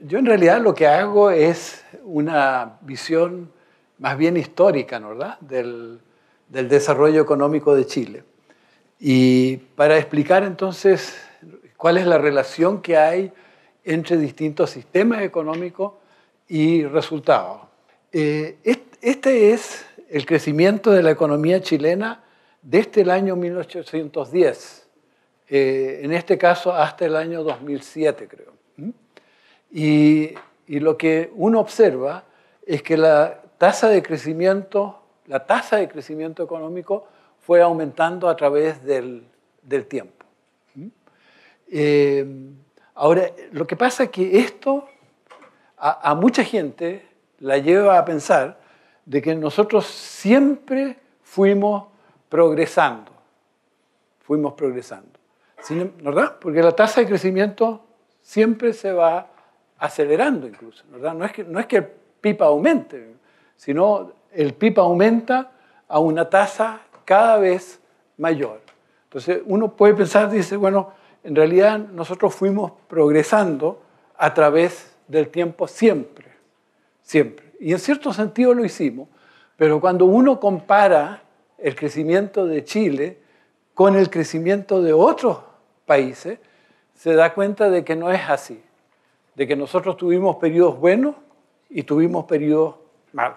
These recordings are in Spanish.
Yo, en realidad lo que hago es una visión más bien histórica, ¿no, ¿verdad?, del desarrollo económico de Chile. Y para explicar entonces cuál es la relación que hay entre distintos sistemas económicos y resultados. Eh, este es el crecimiento de la economía chilena desde el año 1810, eh, en este caso hasta el año 2007 creo. Y, lo que uno observa es que la tasa de crecimiento, la tasa de crecimiento económico fue aumentando a través del, tiempo. ¿Mm? Eh, ahora, lo que pasa es que esto a, a, mucha gente la lleva a pensar de que nosotros siempre fuimos progresando, fuimos progresando, em, ¿verdad? Porque la tasa de crecimiento siempre se va acelerando incluso, ¿verdad? No es que, no es que el PIB aumente, sino el PIB aumenta a una tasa cada vez mayor. Entonces uno puede pensar, dice, bueno, en realidad nosotros fuimos progresando a través del tiempo siempre, siempre. Y en cierto sentido lo hicimos, pero cuando uno compara el crecimiento de Chile con el crecimiento de otros países, se da cuenta de que no es así de que nosotros tuvimos periodos buenos y tuvimos periodos malos.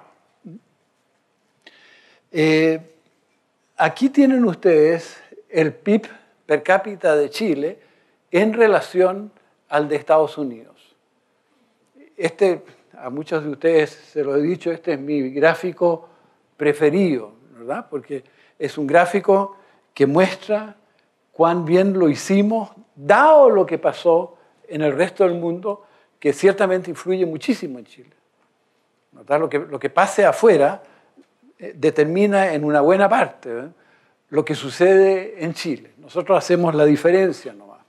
Eh, aquí tienen ustedes el PIB per cápita de Chile en relación al de Estados Unidos. Este, a muchos de ustedes se lo he dicho, este es mi gráfico preferido, ¿verdad? Porque es un gráfico que muestra cuán bien lo hicimos, dado lo que pasó en el resto del mundo que ciertamente influye muchísimo en Chile. Lo, que, lo que pase afuera eh, determina en una buena parte ¿eh? lo que sucede en Chile. Nosotros hacemos la diferencia nomás.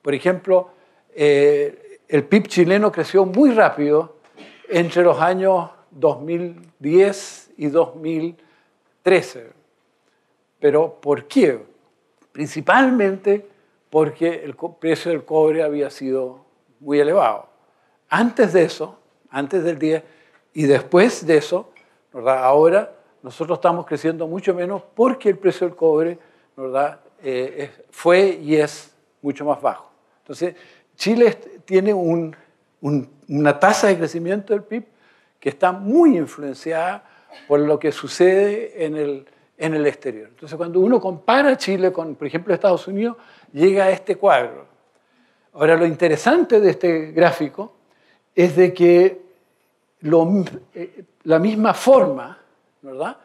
Por ejemplo, eh, el PIB chileno creció muy rápido entre los años 2010 y 2013. ¿Pero por qué? Principalmente porque el precio del cobre había sido muy elevado antes de eso, antes del 10 y después de eso, ahora nosotros estamos creciendo mucho menos porque el precio del cobre eh, fue y es mucho más bajo. Entonces, Chile tiene una tasa de crecimiento del PIB que está muy influenciada por lo que sucede en el, en el exterior. Entonces, cuando uno compara Chile con, por ejemplo, Estados Unidos, llega a este cuadro. Ahora, lo interesante de este gráfico es de que eh, la misma forma, ¿verdad?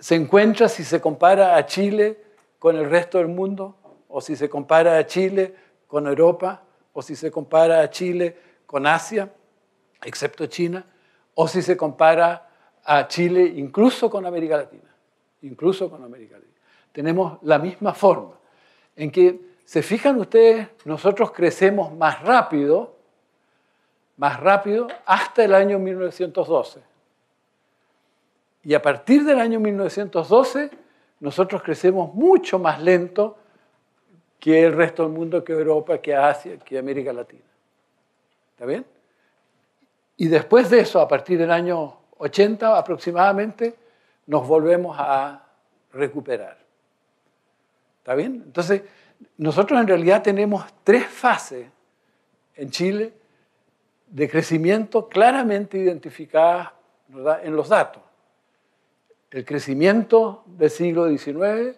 Se encuentra si se compara a Chile con el resto del mundo, o si se compara a Chile con Europa, o si se compara a Chile con Asia, excepto China, o si se compara a Chile incluso con América Latina, incluso con América Latina. Tenemos la misma forma, en que, se fijan ustedes, nosotros crecemos más rápido, más rápido hasta el año 1912. Y a partir del año 1912, nosotros crecemos mucho más lento que el resto del mundo, que Europa, que Asia, que América Latina. ¿Está bien? Y después de eso, a partir del año 80 aproximadamente, nos volvemos a recuperar. ¿Está bien? Entonces, nosotros en realidad tenemos tres fases en Chile de crecimiento claramente identificada en los datos. El crecimiento del siglo XIX,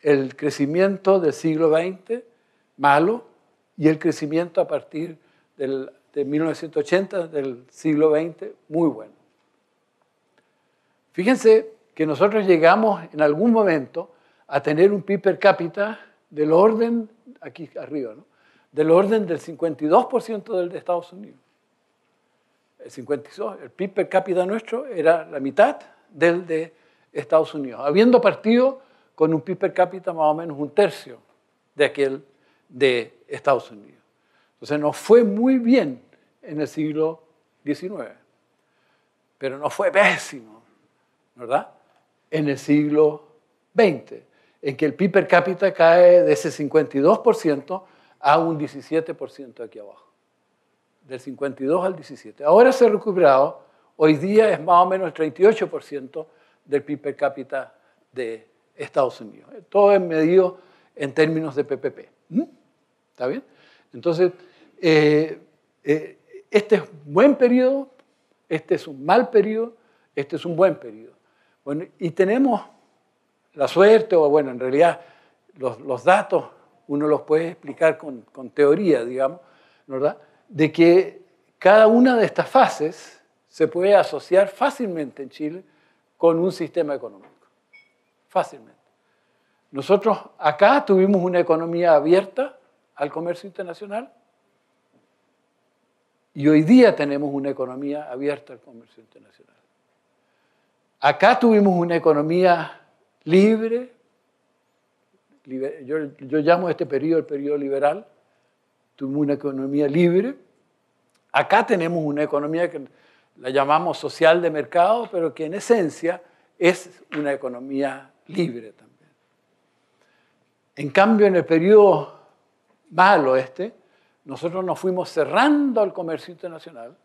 el crecimiento del siglo XX, malo, y el crecimiento a partir del, de 1980, del siglo XX, muy bueno. Fíjense que nosotros llegamos en algún momento a tener un PIB per cápita del orden, aquí arriba, del orden del 52% del de Estados Unidos. 52, el PIB per cápita nuestro era la mitad del de Estados Unidos, habiendo partido con un PIB per cápita más o menos un tercio de aquel de Estados Unidos. Entonces nos fue muy bien en el siglo XIX, pero no fue pésimo, ¿verdad? En el siglo XX, en que el PIB per cápita cae de ese 52% a un 17% aquí abajo del 52 al 17. Ahora se ha recuperado, hoy día es más o menos el 38% del PIB per cápita de Estados Unidos. Todo es medido en términos de PPP. ¿Mm? ¿Está bien? Entonces, eh, eh, este es un buen periodo, este es un mal periodo, este es un buen periodo. Bueno, y tenemos la suerte, o bueno, en realidad los, datos uno los puede explicar con, con teoría, digamos, ¿verdad? de que cada una de estas fases se puede asociar fácilmente en Chile con un sistema económico. Fácilmente. Nosotros acá tuvimos una economía abierta al comercio internacional y hoy día tenemos una economía abierta al comercio internacional. Acá tuvimos una economía libre, yo, llamo este periodo el periodo liberal, una economía libre. Acá tenemos una economía que la llamamos social de mercado, pero que en esencia es una economía libre también. En cambio, en el periodo más este oeste, nosotros nos fuimos cerrando al comercio internacional,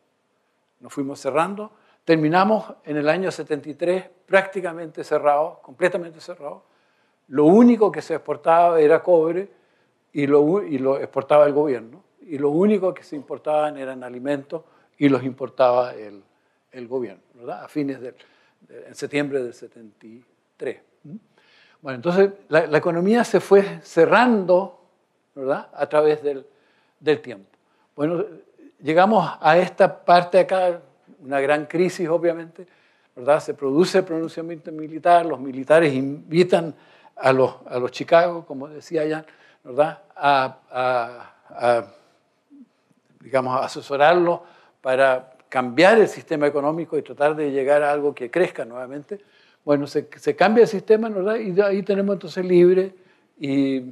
nos fuimos cerrando, terminamos en el año 73 prácticamente cerrado, completamente cerrado. Lo único que se exportaba era cobre y lo, exportaba el gobierno. Y lo único que se importaban eran alimentos y los importaba el, el gobierno, ¿verdad? A fines del, de, en septiembre del 73. ¿Mm? Bueno, entonces la, la, economía se fue cerrando, ¿verdad? A través del, del tiempo. Bueno, llegamos a esta parte acá, una gran crisis obviamente, ¿verdad? Se produce el pronunciamiento militar, los militares invitan a los, a los Chicago, como decía ya... ¿verdad? A, digamos, asesorarlo para cambiar el sistema económico y tratar de llegar a algo que crezca nuevamente. Bueno, se, cambia el sistema, ¿verdad? Y ahí tenemos entonces libre y,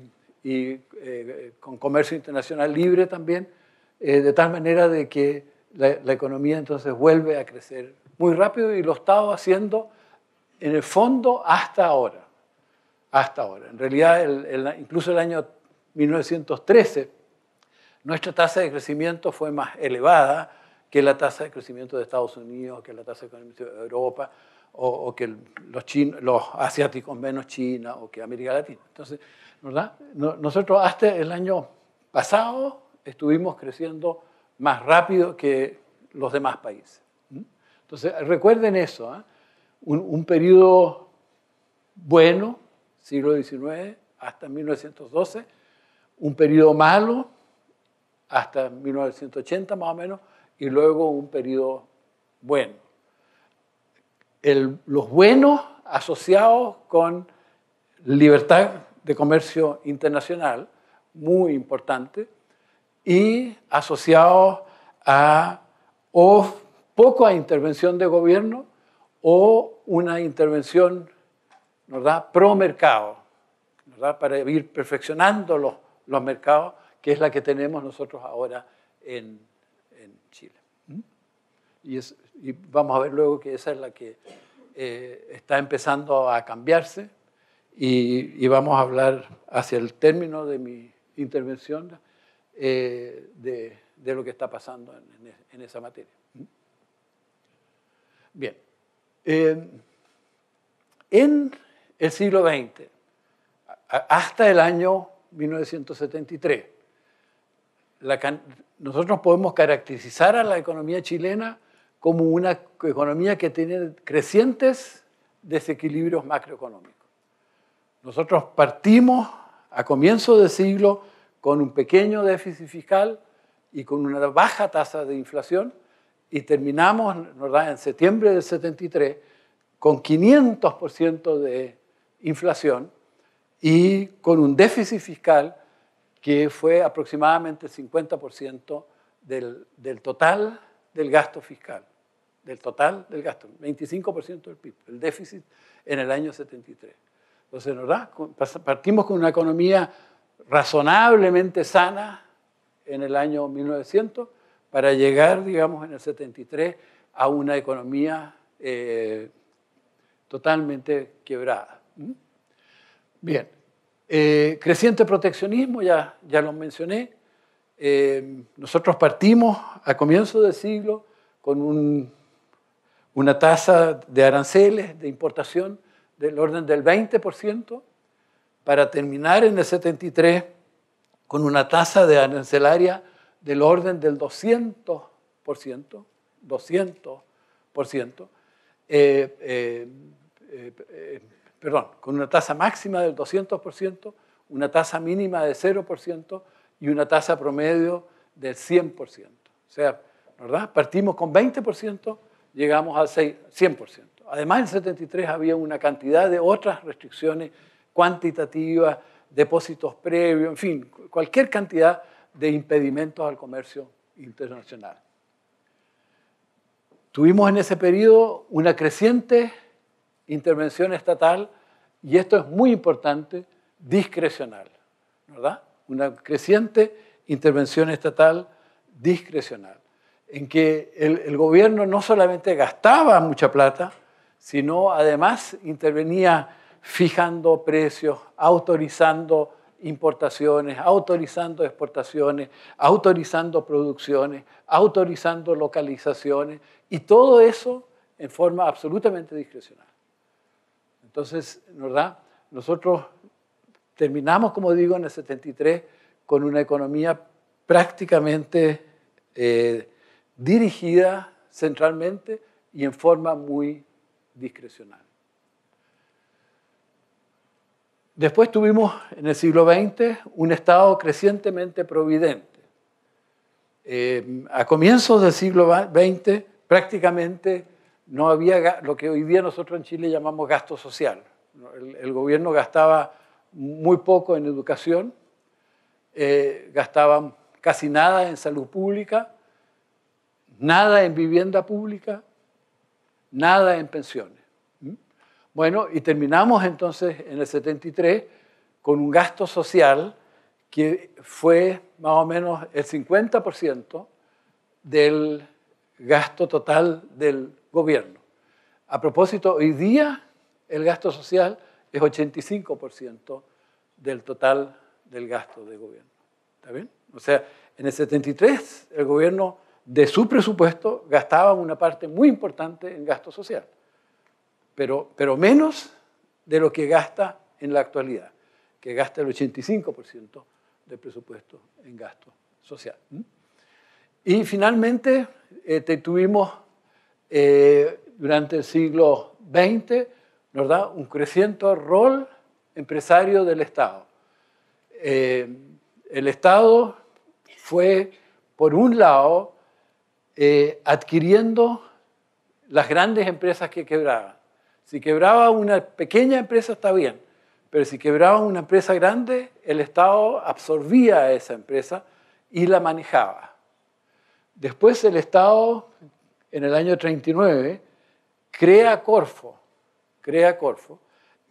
eh, con comercio internacional libre también, eh, de tal manera de que la, economía entonces vuelve a crecer muy rápido y lo ha estado haciendo en el fondo hasta ahora. Hasta ahora. En realidad, incluso el año 1913, nuestra tasa de crecimiento fue más elevada que la tasa de crecimiento de Estados Unidos, que la tasa de crecimiento de Europa, o, que los, asiáticos menos China, o que América Latina. Entonces, ¿verdad? nosotros hasta el año pasado estuvimos creciendo más rápido que los demás países. ¿Mm? Entonces, recuerden eso, ¿ah? un, un periodo bueno, siglo XIX hasta 1912, un periodo malo hasta 1980 más o menos y luego un periodo bueno. los buenos asociados con libertad de comercio internacional, muy importante, y asociados a o poco intervención de gobierno o una intervención pro mercado, para ir perfeccionando los, los mercados, que es la que tenemos nosotros ahora en, Chile. Y, vamos a ver luego que esa es la que eh, está empezando a cambiarse y, vamos a hablar hacia el término de mi intervención eh, de, lo que está pasando en, esa materia. Bien. en el siglo XX, hasta el año 1973. nosotros podemos caracterizar a la economía chilena como una economía que tiene crecientes desequilibrios macroeconómicos. Nosotros partimos a comienzo de siglo con un pequeño déficit fiscal y con una baja tasa de inflación y terminamos en septiembre del 73 con 500% de inflación y con un déficit fiscal que fue aproximadamente el 50% del, del total del gasto fiscal, del total del gasto, 25% del PIB, el déficit en el año 73. Entonces, ¿verdad? Partimos con una economía razonablemente sana en el año 1900 para llegar, digamos, en el 73 a una economía eh, totalmente quebrada. ¿Mm? Bien, eh, creciente proteccionismo, ya, ya lo mencioné. Eh, nosotros partimos a comienzos del siglo con una tasa de aranceles de importación del orden del 20%, para terminar en el 73 con una tasa de arancelaria del orden del 200%, 200% perdón, con una tasa máxima del 200%, una tasa mínima de 0% y una tasa promedio del 100%. O sea, ¿verdad? Partimos con 20%, llegamos al 100%. Además, en 73 había una cantidad de otras restricciones cuantitativas, depósitos previos, en fin, cualquier cantidad de impedimentos al comercio internacional. Tuvimos en ese periodo una creciente intervención estatal, y esto es muy importante, discrecional, ¿verdad? Una creciente intervención estatal discrecional, en que el, el gobierno no solamente gastaba mucha plata, sino además intervenía fijando precios, autorizando importaciones, autorizando exportaciones, autorizando producciones, autorizando localizaciones, y todo eso en forma absolutamente discrecional. Entonces, ¿verdad? Nosotros terminamos, como digo, en el 73 con una economía prácticamente eh, dirigida centralmente y en forma muy discrecional. Después tuvimos en el siglo XX un Estado crecientemente providente. Eh, a comienzos del siglo XX prácticamente no había lo que hoy día nosotros en Chile llamamos gasto social. El, gobierno gastaba muy poco en educación, eh, gastaba casi nada en salud pública, nada en vivienda pública, nada en pensiones. Bueno, y terminamos entonces en el 73 con un gasto social que fue más o menos el 50% del gasto total del gobierno. A propósito, hoy día el gasto social es 85% del total del gasto de gobierno. ¿Está bien? O sea, en el 73 el gobierno de su presupuesto gastaba una parte muy importante en gasto social, pero, pero menos de lo que gasta en la actualidad, que gasta el 85% del presupuesto en gasto social. ¿Mm? Y finalmente este, tuvimos eh, durante el siglo XX, nos da un creciente rol empresario del Estado. Eh, el Estado fue, por un lado, eh, adquiriendo las grandes empresas que quebraban. Si quebraba una pequeña empresa está bien, pero si quebraba una empresa grande, el Estado absorbía a esa empresa y la manejaba. Después el Estado en el año 39, crea Corfo, crea Corfo,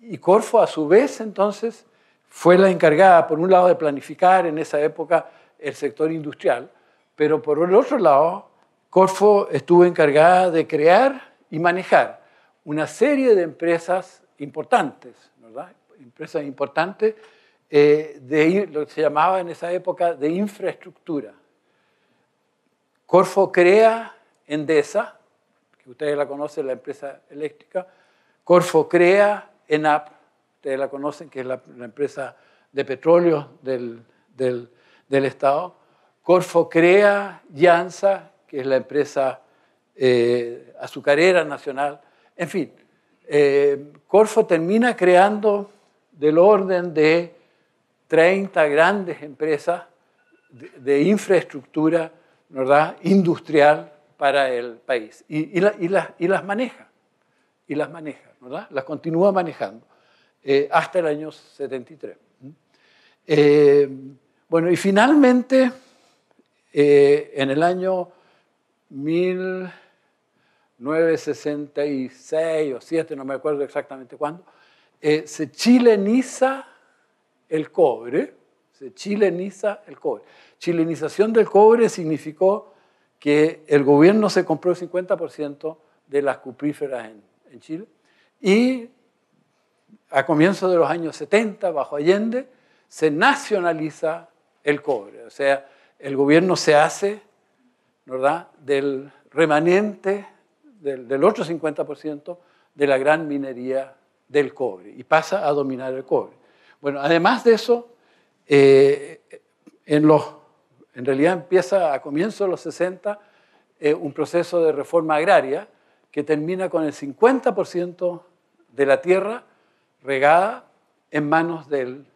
y Corfo a su vez entonces fue la encargada, por un lado, de planificar en esa época el sector industrial, pero por el otro lado, Corfo estuvo encargada de crear y manejar una serie de empresas importantes, ¿verdad? Empresas importantes eh, de lo que se llamaba en esa época de infraestructura. Corfo crea Endesa, que ustedes la conocen, la empresa eléctrica, Corfo Crea, ENAP, ustedes la conocen, que es la, empresa de petróleo del, Estado. Corfo Crea, Corfocrea, Llanza, que es la empresa eh, azucarera nacional, en fin, eh, Corfo termina creando del orden de 30 grandes empresas de, de infraestructura ¿verdad? industrial para el país. Y, las maneja, y las maneja, ¿verdad? Las continúa manejando eh, hasta el año 73. Eh, bueno, y finalmente, eh, en el año 1966 o 7, no me acuerdo exactamente cuándo, se chileniza el cobre, se chileniza el cobre. Chilenización del cobre significó que el gobierno se compró el 50% de las cupríferas en, Chile y a comienzos de los años 70, bajo Allende, se nacionaliza el cobre. O sea, el gobierno se hace ¿verdad? del remanente del, otro 50% de la gran minería del cobre y pasa a dominar el cobre. Bueno, además de eso, eh, en los en realidad empieza a comienzos de los 60 eh, un proceso de reforma agraria que termina con el 50% de la tierra regada en manos del,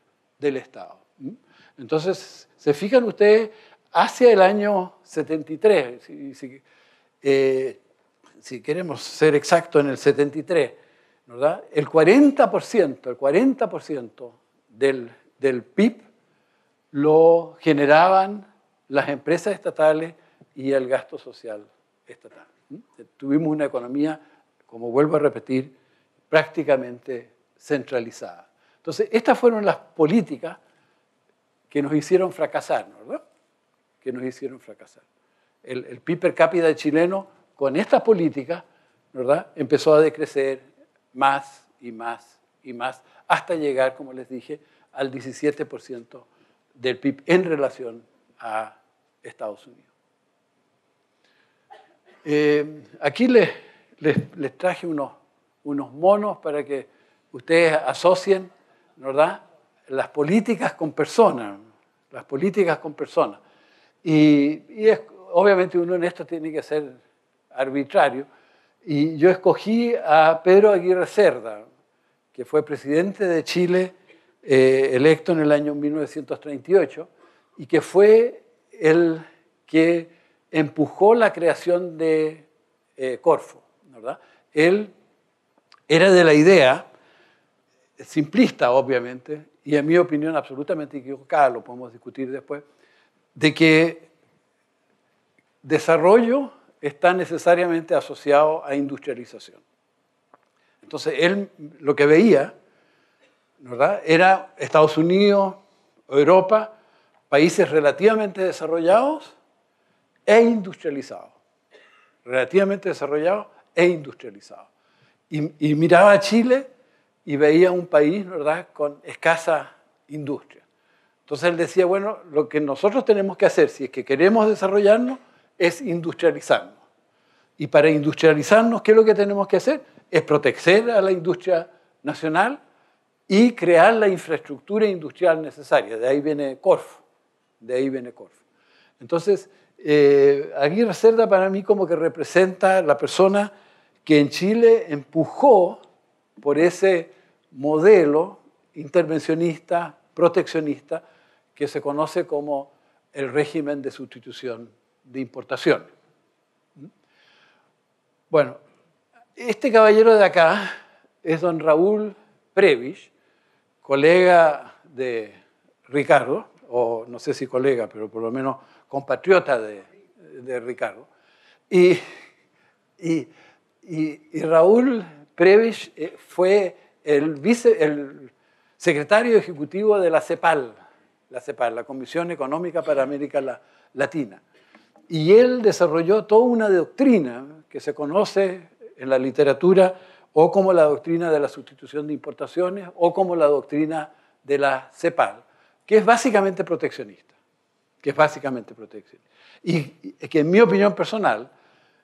Estado. ¿Mm? Entonces, se fijan ustedes, hacia el año 73, eh, si, queremos ser exactos en el 73, el 40%, el 40% del, del PIB lo generaban las empresas estatales y el gasto social estatal. ¿Mm? Tuvimos una economía, como vuelvo a repetir, prácticamente centralizada. Entonces, estas fueron las políticas que nos hicieron fracasar, ¿no? ¿verdad? Que nos hicieron fracasar. El, el PIB per cápita chileno, con estas políticas, ¿verdad? Empezó a decrecer más y más y más, hasta llegar, como les dije, al 17% del PIB en relación a Estados Unidos. Eh, aquí les, les, traje unos, unos monos para que ustedes asocien, ¿verdad? Las políticas con personas, las políticas con personas. Y, obviamente uno en esto tiene que ser arbitrario. Y yo escogí a Pedro Aguirre Cerda, que fue presidente de Chile, eh, electo en el año 1938, y que fue el que empujó la creación de eh, Corfo. Él era de la idea, simplista obviamente, y en mi opinión absolutamente equivocada, lo podemos discutir después, de que desarrollo está necesariamente asociado a industrialización. Entonces, él lo que veía era Estados Unidos, Europa, países relativamente desarrollados e industrializados. Relativamente desarrollados e industrializados. Y, miraba a Chile y veía un país, ¿verdad?, con escasa industria. Entonces él decía, bueno, lo que nosotros tenemos que hacer, si es que queremos desarrollarnos, es industrializarnos. Y para industrializarnos, ¿qué es lo que tenemos que hacer? Es proteger a la industria nacional y crear la infraestructura industrial necesaria. De ahí viene Corfo de Entonces, eh, Aguirre Cerda para mí como que representa la persona que en Chile empujó por ese modelo intervencionista, proteccionista, que se conoce como el régimen de sustitución de importación. Bueno, este caballero de acá es don Raúl Previs, colega de Ricardo, o no sé si colega, pero por lo menos compatriota de, Ricardo. Y, y, Raúl Previch eh, fue el, vice, el secretario ejecutivo de la CEPAL, la CEPAL, la Comisión Económica para América Latina. Y él desarrolló toda una doctrina que se conoce en la literatura o como la doctrina de la sustitución de importaciones o como la doctrina de la CEPAL, que es básicamente proteccionista, que es básicamente proteccionista. Y que en mi opinión personal,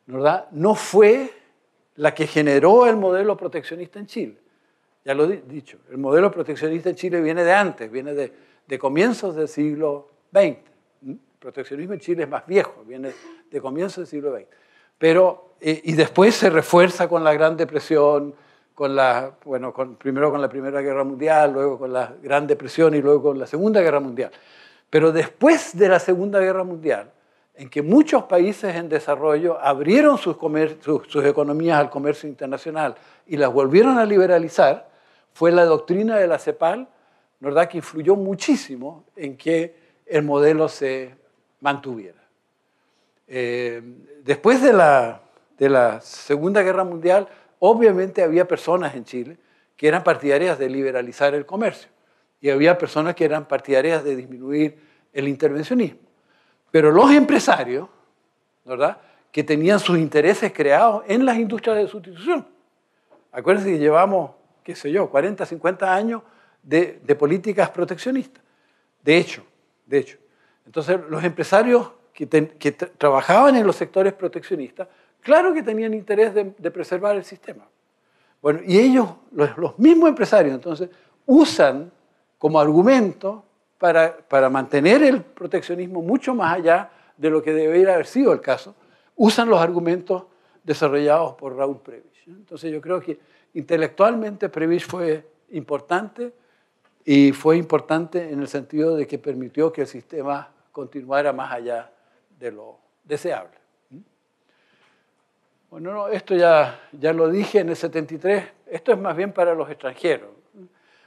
¿verdad? no fue la que generó el modelo proteccionista en Chile. Ya lo he dicho, el modelo proteccionista en Chile viene de antes, viene de, comienzos del siglo XX. El ¿Mm? proteccionismo en Chile es más viejo, viene de comienzos del siglo XX. Pero, eh, y después se refuerza con la Gran Depresión, con la, bueno, primero con la Primera Guerra Mundial, luego con la Gran Depresión y luego con la Segunda Guerra Mundial. Pero después de la Segunda Guerra Mundial, en que muchos países en desarrollo abrieron sus, sus, economías al comercio internacional y las volvieron a liberalizar, fue la doctrina de la CEPAL, ¿verdad?, que influyó muchísimo en que el modelo se mantuviera. Eh, después de la, de la Segunda Guerra Mundial, Obviamente había personas en Chile que eran partidarias de liberalizar el comercio y había personas que eran partidarias de disminuir el intervencionismo. Pero los empresarios, ¿verdad? Que tenían sus intereses creados en las industrias de sustitución. Acuérdense que llevamos, qué sé yo, 40, 50 años de, políticas proteccionistas. De hecho, de hecho. Entonces, los empresarios que trabajaban en los sectores proteccionistas Claro que tenían interés de, preservar el sistema. Bueno, y ellos, los, mismos empresarios, entonces, usan como argumento para, para mantener el proteccionismo mucho más allá de lo que debería haber sido el caso, usan los argumentos desarrollados por Raúl Prebisch. Entonces yo creo que intelectualmente Prebisch fue importante y fue importante en el sentido de que permitió que el sistema continuara más allá de lo deseable. Bueno, no, esto ya, ya lo dije en el 73, esto es más bien para los extranjeros,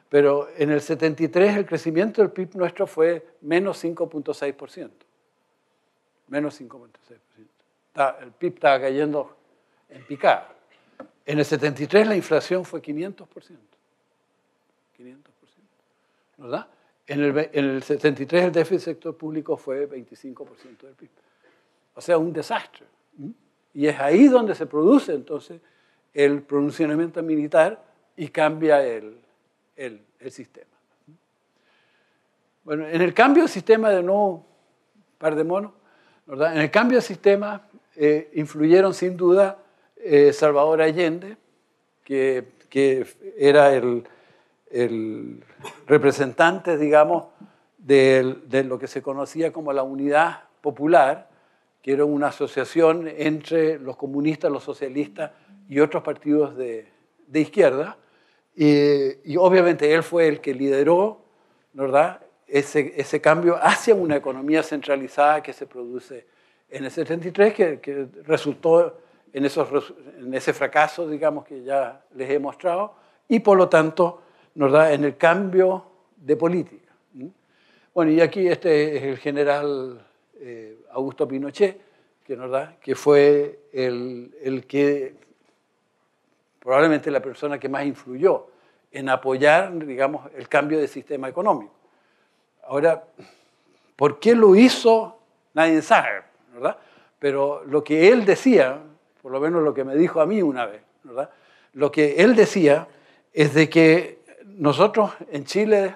pero en el 73 el crecimiento del PIB nuestro fue menos 5.6%, menos 5.6%. El PIB estaba cayendo en picada. En el 73 la inflación fue 500%. 500%. ¿Verdad? En el, en el 73 el déficit sector público fue 25% del PIB. O sea, un desastre. Y es ahí donde se produce entonces el pronunciamiento militar y cambia el, sistema. Bueno, en el cambio de sistema, de nuevo, par de monos, ¿verdad? en el cambio de sistema eh, influyeron sin duda eh, Salvador Allende, que, era el, representante, digamos, de lo que se conocía como la unidad popular, que era una asociación entre los comunistas, los socialistas y otros partidos de, izquierda. Y, obviamente él fue el que lideró ¿verdad? Ese, ese, cambio hacia una economía centralizada que se produce en el 73, que, resultó en, esos, en ese fracaso, digamos, que ya les he mostrado, y por lo tanto, ¿verdad? en el cambio de política. ¿Mm? Bueno, y aquí este es el general eh, Augusto Pinochet, que, que fue el, que probablemente la persona que más influyó en apoyar, digamos, el cambio de sistema económico. Ahora, ¿por qué lo hizo? Nadie sabe, Pero lo que él decía, por lo menos lo que me dijo a mí una vez, ¿verdad? Lo que él decía es de que nosotros en Chile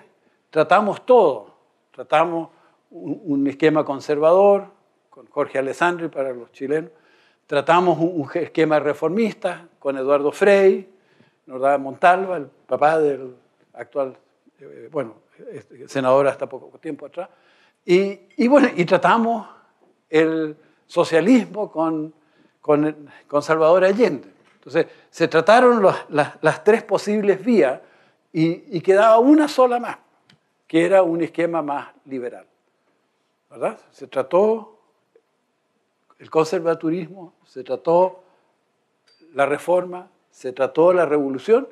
tratamos todo, tratamos un, esquema conservador, con Jorge Alessandri para los chilenos, tratamos un, esquema reformista con Eduardo Frey, daba Montalva, el papá del actual, eh, bueno, este, senador hasta poco tiempo atrás, y, bueno, y tratamos el socialismo con, con, Salvador Allende. Entonces, se trataron las, tres posibles vías y quedaba una sola más, que era un esquema más liberal. Se trató el conservaturismo, se trató la reforma, se trató la revolución.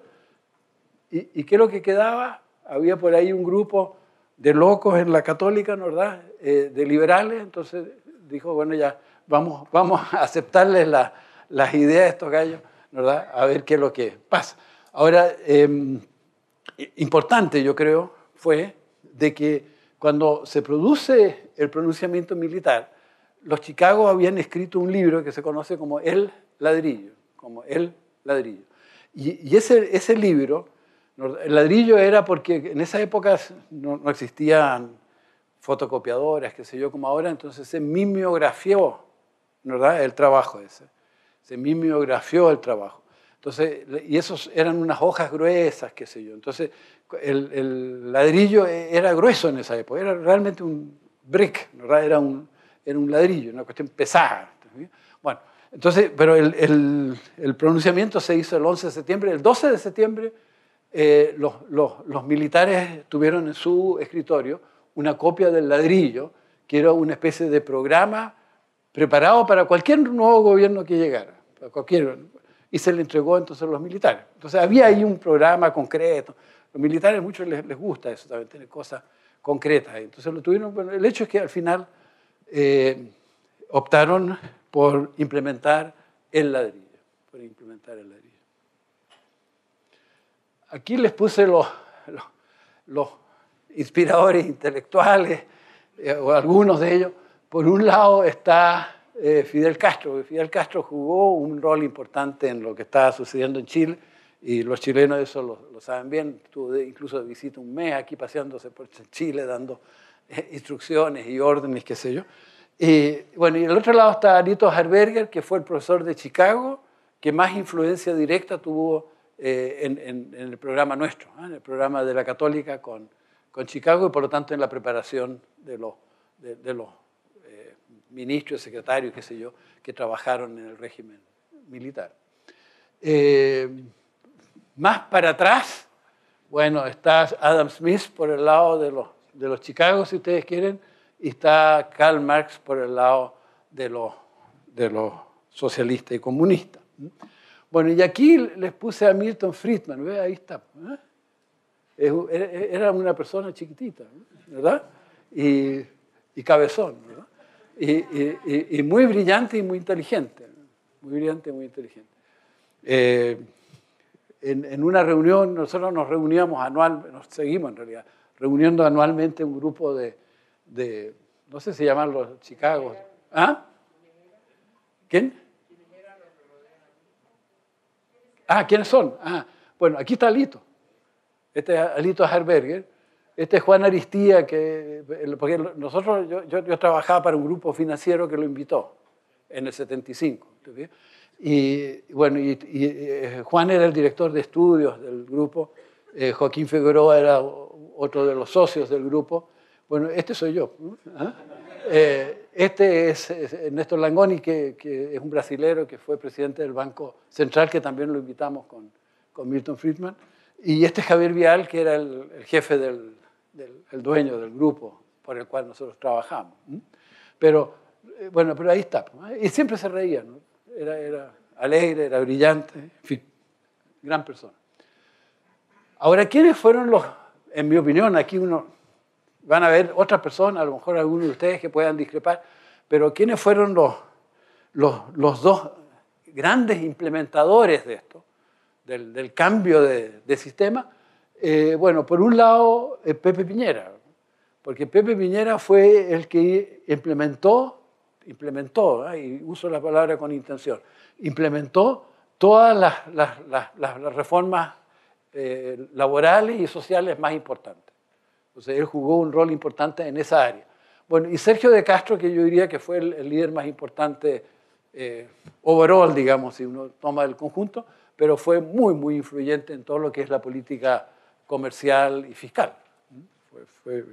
¿Y, qué es lo que quedaba? Había por ahí un grupo de locos en la católica, ¿verdad? Eh, de liberales, entonces dijo, bueno, ya vamos, vamos a aceptarles las ideas de estos gallos, ¿verdad? A ver qué es lo que pasa. Ahora, em, importante yo creo fue de que cuando se produce el pronunciamiento militar, los Chicago habían escrito un libro que se conoce como El ladrillo, como El ladrillo. Y, ese, ese libro, el ladrillo era porque en esa época no, existían fotocopiadoras, qué sé yo, como ahora, entonces se mimeografió ¿verdad? el trabajo ese. Se mimeografió el trabajo. Entonces, y esos eran unas hojas gruesas, qué sé yo. Entonces, el ladrillo e, era grueso en esa época, era realmente un, brick, Era un, era un ladrillo, una cuestión pesada. Bueno, entonces, pero el, el, pronunciamiento se hizo el 11 de septiembre. El 12 de septiembre eh, los, los, militares tuvieron en su escritorio una copia del ladrillo, que era una especie de programa preparado para cualquier nuevo gobierno que llegara, para cualquier, y se le entregó entonces a los militares. Entonces había ahí un programa concreto. Los militares muchos les, les gusta eso, también tener cosas concreta. Entonces lo tuvieron, bueno, el hecho es que al final eh, optaron por implementar el ladrillo, implementar Aquí les puse los, los, inspiradores intelectuales, eh, o algunos de ellos. Por un lado está eh, Fidel Castro, Fidel Castro jugó un rol importante en lo que estaba sucediendo en Chile, y los chilenos eso lo, saben bien. Estuve incluso de visita un mes aquí paseándose por Chile, dando eh, instrucciones y órdenes, qué sé yo. Y bueno, y el otro lado está Arito Harberger, que fue el profesor de Chicago, que más influencia directa tuvo eh, en, el programa nuestro, ¿eh? en el programa de la Católica con, con Chicago y por lo tanto en la preparación de los, de, los ministros, secretarios, qué sé yo, que trabajaron en el régimen militar. Más para atrás, bueno, está Adam Smith por el lado de los, de los Chicago, si ustedes quieren, y está Karl Marx por el lado de los, de los socialistas y comunistas. Bueno, y aquí les puse a Milton Friedman, ¿ve? Ahí está. ¿eh? E, e, era una persona chiquitita, ¿eh? ¿verdad? Y, y cabezón, ¿verdad? Y, muy brillante y muy inteligente. ¿eh? Muy brillante y muy inteligente en, una reunión, nosotros nos reuníamos anualmente, nos seguimos en realidad, reuniendo anualmente un grupo de, no sé si llaman los Chicago. ¿Ah? ¿Quién? Ah, ¿quiénes son? Ah, bueno, aquí está Alito. Este es Alito Herberger. Este es Juan Aristía, que, porque nosotros, yo, trabajaba para un grupo financiero que lo invitó en el 75. Y bueno, y, eh, Juan era el director de estudios del grupo, eh, Joaquín Figueroa era otro de los socios del grupo. Bueno, este soy yo. ¿Ah? Eh, este es, Néstor Langoni, que, que, es un brasilero que fue presidente del Banco Central, que también lo invitamos con, con Milton Friedman. Y este es Javier Vial, que era el, jefe del, del el dueño del grupo por el cual nosotros trabajamos. Pero bueno, pero ahí está. Y siempre se reían era, alegre, era brillante, en fin, gran persona. Ahora, ¿quiénes fueron los, en mi opinión, aquí uno, van a ver otras personas, a lo mejor algunos de ustedes que puedan discrepar, pero ¿quiénes fueron los, los, dos grandes implementadores de esto, del, cambio de, sistema? Eh, bueno, por un lado, eh, Pepe Piñera, porque Pepe Piñera fue el que implementó implementó, ¿eh? y uso la palabra con intención, implementó todas las, reformas eh, laborales y sociales más importantes. Entonces, él jugó un rol importante en esa área. Bueno, y Sergio de Castro, que yo diría que fue el, líder más importante eh, overall, digamos, si uno toma el conjunto, pero fue muy, muy influyente en todo lo que es la política comercial y fiscal. Fue,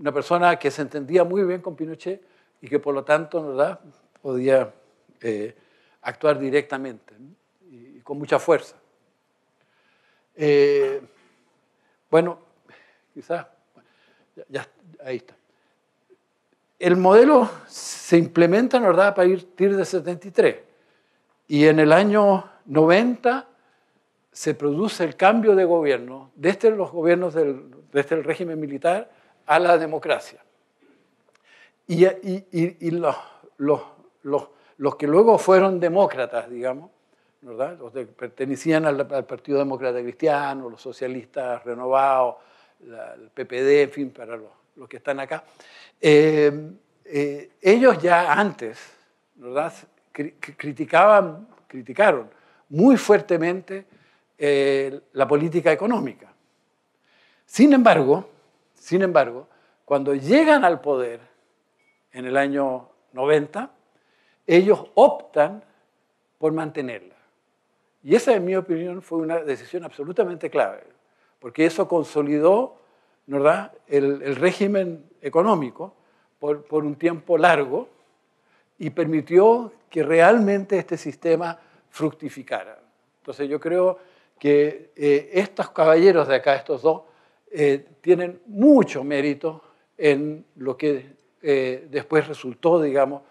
una persona que se entendía muy bien con Pinochet y que por lo tanto ¿verdad? podía eh, actuar directamente y, con mucha fuerza. Eh, bueno, quizás, ya, ahí está. El modelo se implementa en verdad a partir de 73 y en el año 90 se produce el cambio de gobierno desde este, los gobiernos del, desde el este régimen militar a la democracia. Y, los, que luego fueron demócratas, digamos, los que pertenecían al, Partido Demócrata Cristiano, los socialistas renovados, el PPD, en fin, para los, que están acá, eh, eh, ellos ya antes ¿verdad? criticaban, criticaron muy fuertemente eh, la política económica. Sin embargo, sin embargo, cuando llegan al poder en el año 90, ellos optan por mantenerla. Y esa, en mi opinión, fue una decisión absolutamente clave, porque eso consolidó El, régimen económico por, un tiempo largo y permitió que realmente este sistema fructificara. Entonces yo creo que eh, estos caballeros de acá, estos dos, eh, tienen mucho mérito en lo que eh, después resultó, digamos,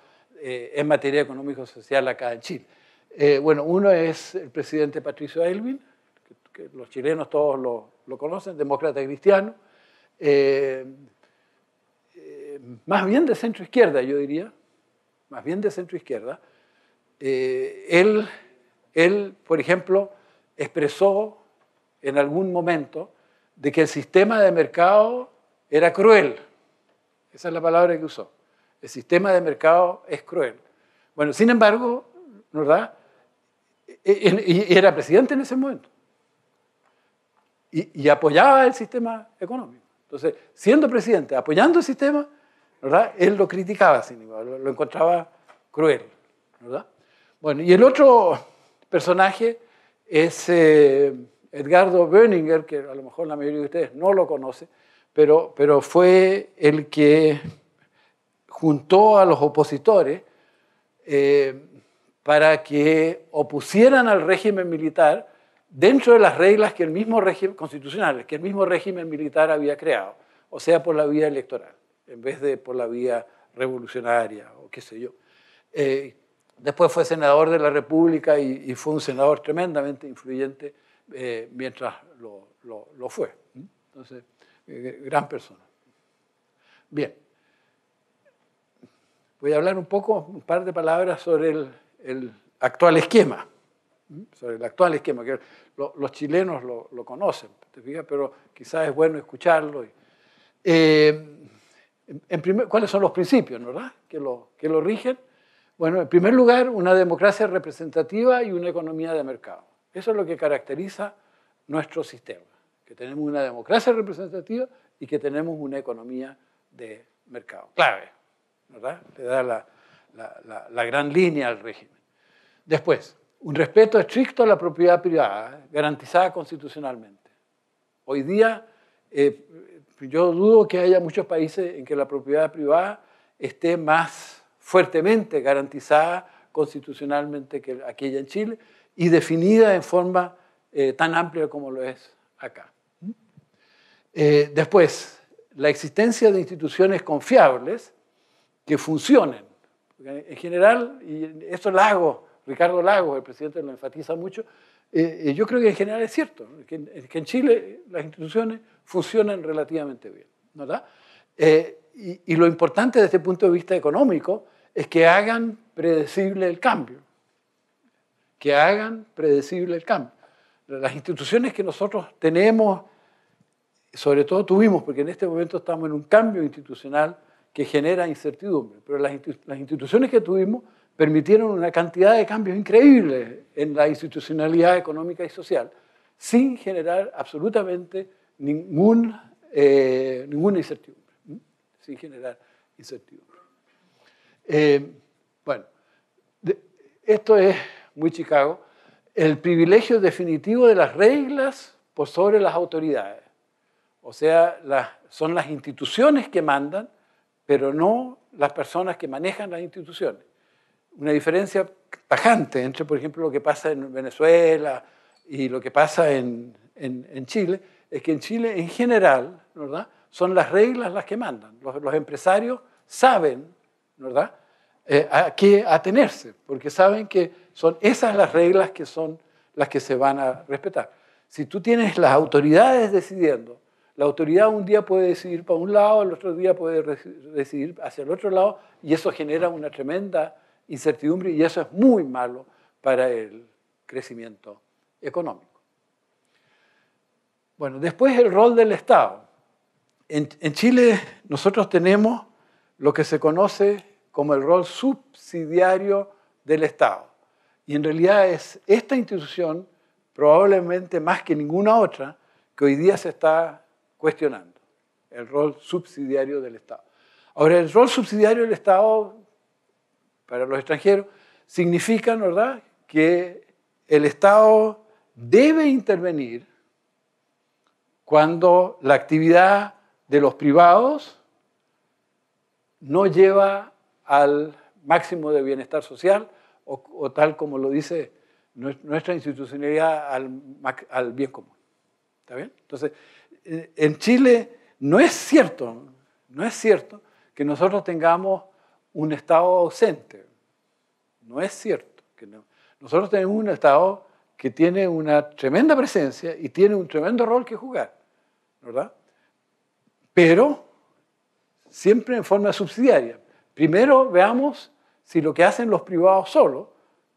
eh, en materia económico-social acá en Chile. bueno, uno es el presidente Patricio elvin que, los chilenos todos lo, conocen, demócrata cristiano, más bien de centro izquierda, yo diría, más bien de centro izquierda. él, él, por ejemplo, expresó en algún momento de que el sistema de mercado era cruel. Esa es la palabra que usó. El sistema de mercado es cruel. Bueno, sin embargo, ¿verdad? E, e, y era presidente en ese momento. Y, apoyaba el sistema económico. Entonces, siendo presidente, apoyando el sistema, ¿verdad? Él lo criticaba, sin embargo, lo, encontraba cruel, ¿verdad? Bueno, y el otro personaje es... Eh, Edgardo Böninger, que a lo mejor la mayoría de ustedes no lo conoce, pero, pero fue el que juntó a los opositores eh, para que opusieran al régimen militar dentro de las reglas que el mismo régimen constitucionales que el mismo régimen militar había creado, o sea, por la vía electoral, en vez de por la vía revolucionaria o qué sé yo. Eh, después fue senador de la República y fue un senador tremendamente influyente eh, mientras lo, fue. Entonces, eh, gran persona. Bien, voy a hablar un poco, un par de palabras sobre el, actual esquema, sobre el actual esquema, que los chilenos lo, conocen, ¿te pero quizás es bueno escucharlo. Eh, en ¿Cuáles son los principios Que, lo, que lo rigen? Bueno, en primer lugar, una democracia representativa y una economía de mercado. Eso es lo que caracteriza nuestro sistema, que tenemos una democracia representativa y que tenemos una economía de mercado. Clave, ¿verdad? Le da la, gran línea al régimen. Después, un respeto estricto a la propiedad privada, garantizada constitucionalmente. Hoy día, eh, yo dudo que haya muchos países en que la propiedad privada esté más fuertemente garantizada constitucionalmente que aquella en Chile, y definida en forma eh, tan amplia como lo es acá. Eh, después, la existencia de instituciones confiables que funcionen. En general, y esto lo hago, Ricardo Lagos, el presidente, lo enfatiza mucho, eh, yo creo que en general es cierto, que en, Chile las instituciones funcionan relativamente bien, y, y, lo importante desde el punto de vista económico es que hagan predecible el cambio que hagan predecible el cambio. Las instituciones que nosotros tenemos, sobre todo tuvimos, porque en este momento estamos en un cambio institucional que genera incertidumbre, pero las, instituciones que tuvimos permitieron una cantidad de cambios increíbles en la institucionalidad económica y social, sin generar absolutamente ningún, eh, ninguna incertidumbre, sin generar incertidumbre. Eh, bueno, esto es muy Chicago, el privilegio definitivo de las reglas por sobre las autoridades. O sea, son las instituciones que mandan, pero no las personas que manejan las instituciones. Una diferencia tajante entre, por ejemplo, lo que pasa en Venezuela y lo que pasa en, Chile, es que en Chile en general, ¿verdad? Son las reglas las que mandan. Los, los empresarios saben, ¿verdad? Eh, a qué atenerse, porque saben que son esas las reglas que son las que se van a respetar. Si tú tienes las autoridades decidiendo, la autoridad un día puede decidir para un lado, el otro día puede decidir hacia el otro lado, y eso genera una tremenda incertidumbre y eso es muy malo para el crecimiento económico. Bueno, después el rol del Estado. En, en Chile nosotros tenemos lo que se conoce como el rol subsidiario del Estado. Y en realidad es esta institución, probablemente más que ninguna otra, que hoy día se está cuestionando, el rol subsidiario del Estado. Ahora, el rol subsidiario del Estado para los extranjeros significa, ¿verdad?, que el Estado debe intervenir cuando la actividad de los privados no lleva al máximo de bienestar social o, tal como lo dice nuestra institucionalidad al, bien común. ¿Está bien? Entonces, eh, en Chile no es cierto, no es cierto que nosotros tengamos un Estado ausente. No es cierto. Que Nosotros tenemos un Estado que tiene una tremenda presencia y tiene un tremendo rol que jugar, ¿verdad? Pero siempre en forma subsidiaria. Primero veamos si lo que hacen los privados solo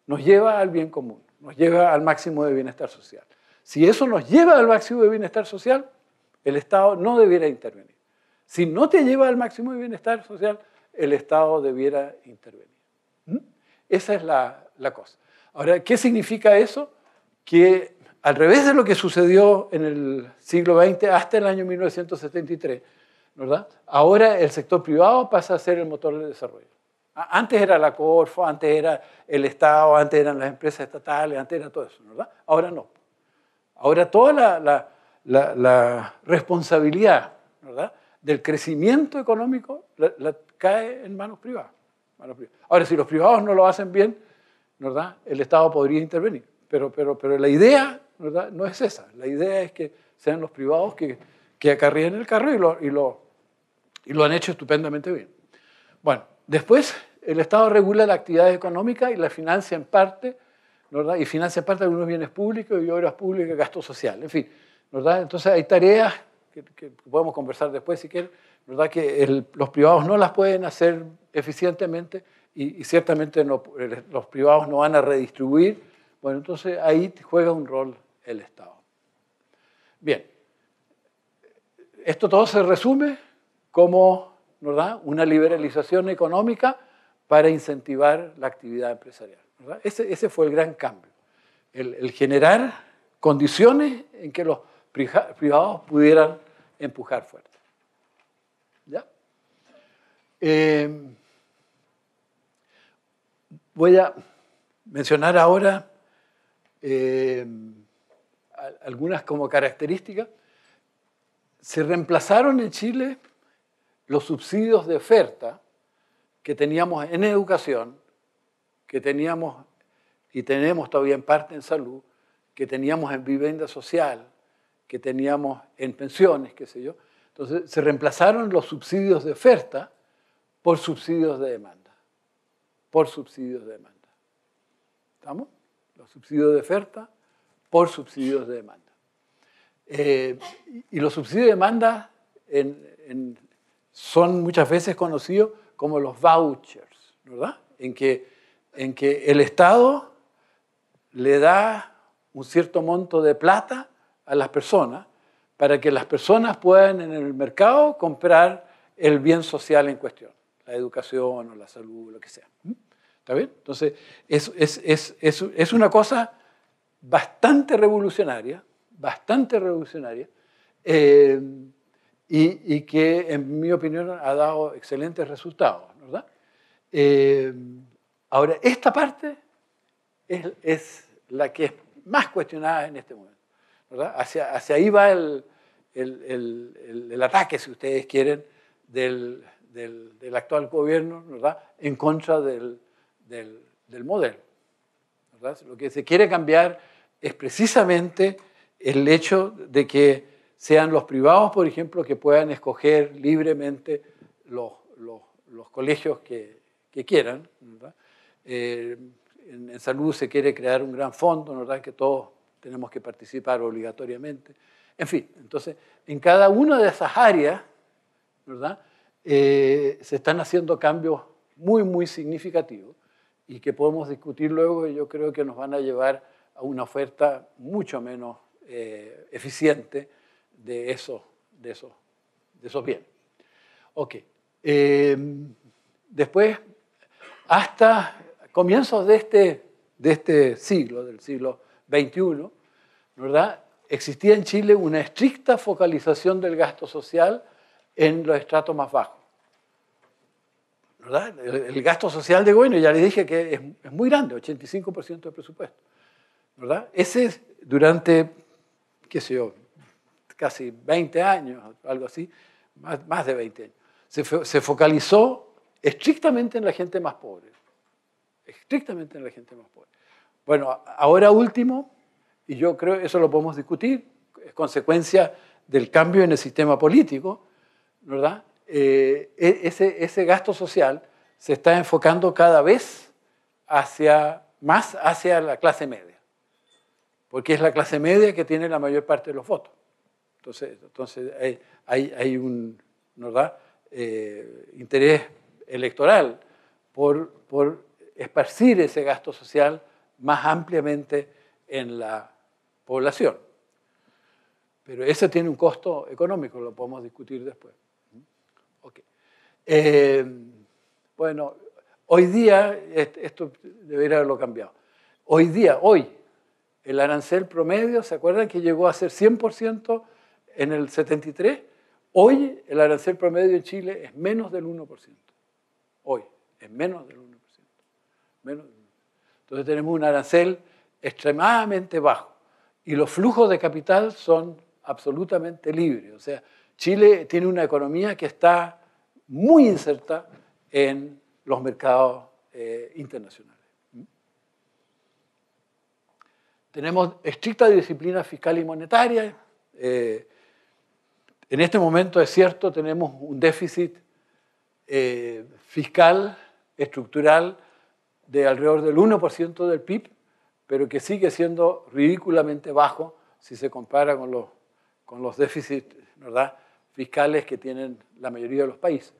nos lleva al bien común, nos lleva al máximo de bienestar social. Si eso nos lleva al máximo de bienestar social, el Estado no debiera intervenir. Si no te lleva al máximo de bienestar social, el Estado debiera intervenir. ¿Mm? Esa es la, la, cosa. Ahora, ¿qué significa eso? Que al revés de lo que sucedió en el siglo XX hasta el año 1973, ¿verdad? Ahora el sector privado pasa a ser el motor del desarrollo. Antes era la Corfo, antes era el Estado, antes eran las empresas estatales, antes era todo eso, ¿verdad? Ahora no. Ahora toda la, responsabilidad ¿verdad? del crecimiento económico la, cae en manos privadas, Ahora, si los privados no lo hacen bien, ¿verdad? el Estado podría intervenir. Pero, pero, pero la idea ¿verdad? no es esa. La idea es que sean los privados que que en el carro y lo, lo, han hecho estupendamente bien. Bueno, después el Estado regula la actividad económica y la financia en parte, ¿verdad? Y financia en parte algunos bienes públicos y obras públicas, gasto social, en fin, Entonces hay tareas que, podemos conversar después si quieren, ¿verdad? Que los privados no las pueden hacer eficientemente y, ciertamente los privados no van a redistribuir. Bueno, entonces ahí juega un rol el Estado. Bien, esto todo se resume como una liberalización económica para incentivar la actividad empresarial. Ese, fue el gran cambio, el, generar condiciones en que los privados pudieran empujar fuerte. Eh, voy a mencionar ahora eh, algunas como características se reemplazaron en Chile los subsidios de oferta que teníamos en educación, que teníamos y tenemos todavía en parte en salud, que teníamos en vivienda social, que teníamos en pensiones, qué sé yo. Entonces se reemplazaron los subsidios de oferta por subsidios de demanda. Por subsidios de demanda. ¿Estamos? Los subsidios de oferta por subsidios de demanda. Eh, y los subsidios de demanda son muchas veces conocidos como los vouchers, ¿verdad? En que, en que el Estado le da un cierto monto de plata a las personas para que las personas puedan en el mercado comprar el bien social en cuestión, la educación o la salud, lo que sea. ¿Mm? ¿Está bien? Entonces, es, es, es, es una cosa bastante revolucionaria, bastante revolucionaria eh, y, que, en mi opinión, ha dado excelentes resultados. Eh, ahora, esta parte es, la que es más cuestionada en este momento. Hacia, ahí va el, ataque, si ustedes quieren, del, actual gobierno en contra del, modelo. Lo que se quiere cambiar es precisamente el hecho de que sean los privados, por ejemplo, que puedan escoger libremente los, colegios que, quieran. Eh, en, salud se quiere crear un gran fondo, ¿verdad? que todos tenemos que participar obligatoriamente. En fin, entonces, en cada una de esas áreas eh, se están haciendo cambios muy, muy significativos y que podemos discutir luego y yo creo que nos van a llevar a una oferta mucho menos eh, eficiente de esos, de de bienes. Ok. Eh, después, hasta comienzos de este, de este siglo, del siglo XXI, ¿verdad? existía en Chile una estricta focalización del gasto social en los estratos más bajos. ¿Verdad? El, gasto social de gobierno, ya les dije que es, muy grande, 85% del presupuesto. ¿Verdad? Ese durante qué sé yo, casi 20 años, algo así, más, más de 20 años, se, focalizó estrictamente en la gente más pobre, estrictamente en la gente más pobre. Bueno, ahora último, y yo creo eso lo podemos discutir, es consecuencia del cambio en el sistema político, ¿verdad? Eh, e-, ese, ese, gasto social se está enfocando cada vez hacia, más hacia la clase media porque es la clase media que tiene la mayor parte de los votos. Entonces, entonces hay, un eh, interés electoral por, esparcir ese gasto social más ampliamente en la población. Pero eso tiene un costo económico, lo podemos discutir después. Eh, bueno, hoy día, esto debería haberlo cambiado, hoy día, hoy, el arancel promedio, ¿se acuerdan que llegó a ser 100% en el 73? Hoy el arancel promedio en Chile es menos del 1%. Hoy es menos del 1%. Entonces tenemos un arancel extremadamente bajo y los flujos de capital son absolutamente libres. O sea, Chile tiene una economía que está muy inserta en los mercados eh, internacionales. Tenemos estricta disciplina fiscal y monetaria. Eh, en este momento, es cierto, tenemos un déficit eh, fiscal estructural de alrededor del 1% del PIB, pero que sigue siendo ridículamente bajo si se compara con los, déficits fiscales que tienen la mayoría de los países.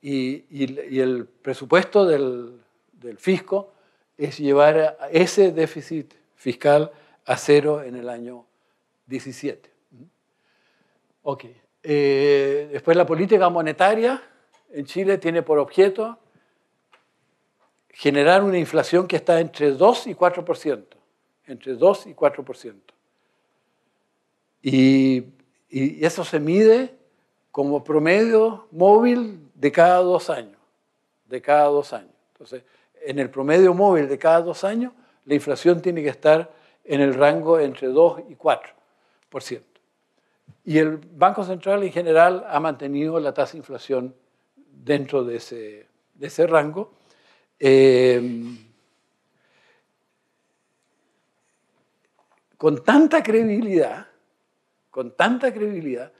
Y, el presupuesto del, del, fisco es llevar a ese déficit fiscal a cero en el año 17. Ok. Eh, después la política monetaria en Chile tiene por objeto generar una inflación que está entre 2 y 4%. Entre 2 y 4%. y eso se mide como promedio móvil de cada dos años. De cada dos años. Entonces, en el promedio móvil de cada dos años la inflación tiene que estar en el rango entre 2 y 4%. Y el Banco Central en general ha mantenido la tasa de inflación dentro de ese, de ese rango. Em, con tanta credibilidad, con tanta credibilidad,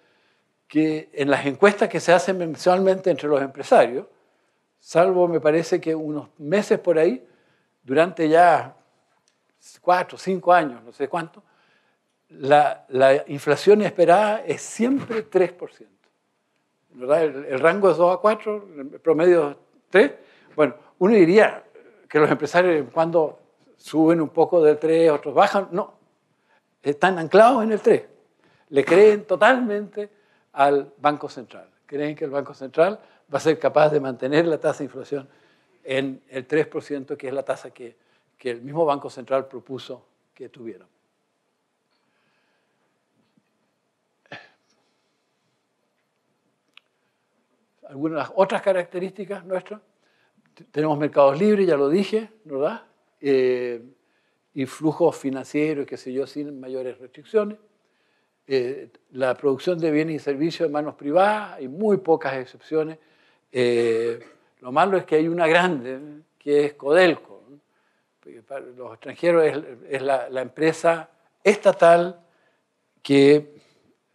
que en las encuestas que se hacen mensualmente entre los empresarios, salvo me parece que unos meses por ahí, durante ya cuatro, cinco años, no sé cuánto, la, inflación esperada es siempre 3%. ¿verdad? El, el, rango es 2 a 4, el promedio es 3. Bueno, uno diría que los empresarios cuando suben un poco del 3, otros bajan. No, están anclados en el 3. Le creen totalmente al Banco Central. Creen que el Banco Central va a ser capaz de mantener la tasa de inflación en el 3%, que es la tasa que que el mismo Banco Central propuso que tuvieran. Algunas otras características nuestras. Tenemos mercados libres, ya lo dije, ¿verdad? Eh, y flujos financieros, qué sé yo, sin mayores restricciones. Eh, la producción de bienes y servicios en manos privadas, hay muy pocas excepciones. Eh, lo malo es que hay una grande, que es Codelco, eh, los extranjeros es, la, empresa estatal que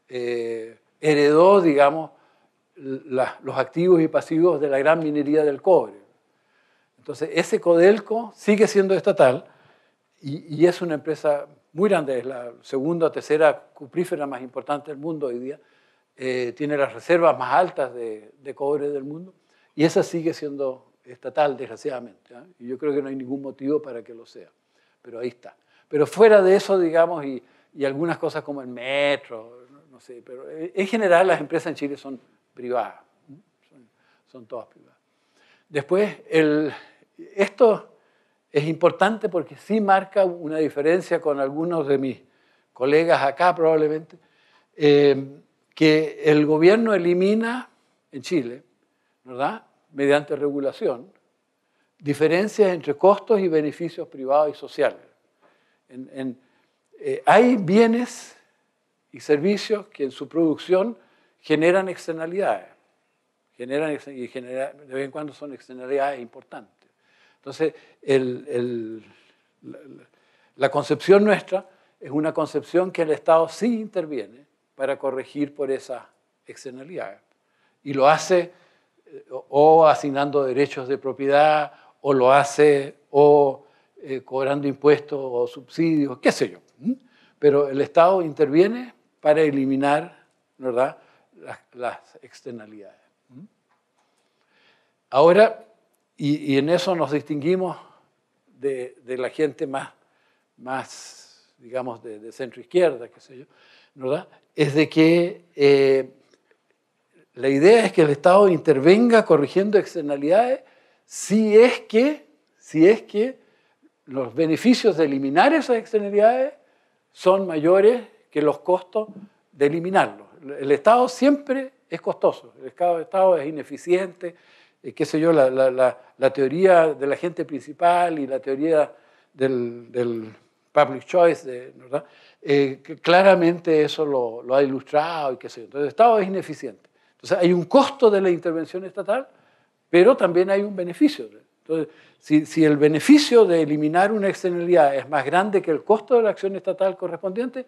eh, heredó, digamos, los activos y pasivos de la gran minería del cobre. Entonces, ese Codelco sigue siendo estatal y, es una empresa muy grande, es la segunda o tercera cuprífera más importante del mundo hoy día, eh, tiene las reservas más altas de, de cobre del mundo y esa sigue siendo estatal, desgraciadamente. ¿ah? Y yo creo que no hay ningún motivo para que lo sea. Pero ahí está. Pero fuera de eso, digamos, y, y algunas cosas como el metro, no, sé, pero eh, en general las empresas en Chile son privadas. Son, todas privadas. Después, el, esto es importante porque sí marca una diferencia con algunos de mis colegas acá probablemente, eh, que el gobierno elimina en Chile, ¿verdad? mediante regulación, diferencias entre costos y beneficios privados y sociales. Eh, hay bienes y servicios que en su producción generan externalidades, generan, y de vez en cuando son externalidades importantes. Entonces, la, concepción nuestra es una concepción que el Estado sí interviene para corregir por esas externalidades y lo hace o asignando derechos de propiedad, o lo hace, o eh, cobrando impuestos o subsidios, qué sé yo. Pero el Estado interviene para eliminar ¿verdad? Las, externalidades. Ahora, y, en eso nos distinguimos de, la gente más, más digamos, de, de centro izquierda, qué sé yo, ¿verdad? es de que eh, la idea es que el Estado intervenga corrigiendo externalidades si es que, si es que los beneficios de eliminar esas externalidades son mayores que los costos de eliminarlos. El Estado siempre es costoso, el Estado, es ineficiente, eh, qué sé yo, la, teoría de la gente principal y la teoría del, public choice, eh, claramente eso lo, ha ilustrado y qué sé yo. Entonces, el Estado es ineficiente. Entonces hay un costo de la intervención estatal, pero también hay un beneficio. Entonces, si, el beneficio de eliminar una externalidad es más grande que el costo de la acción estatal correspondiente,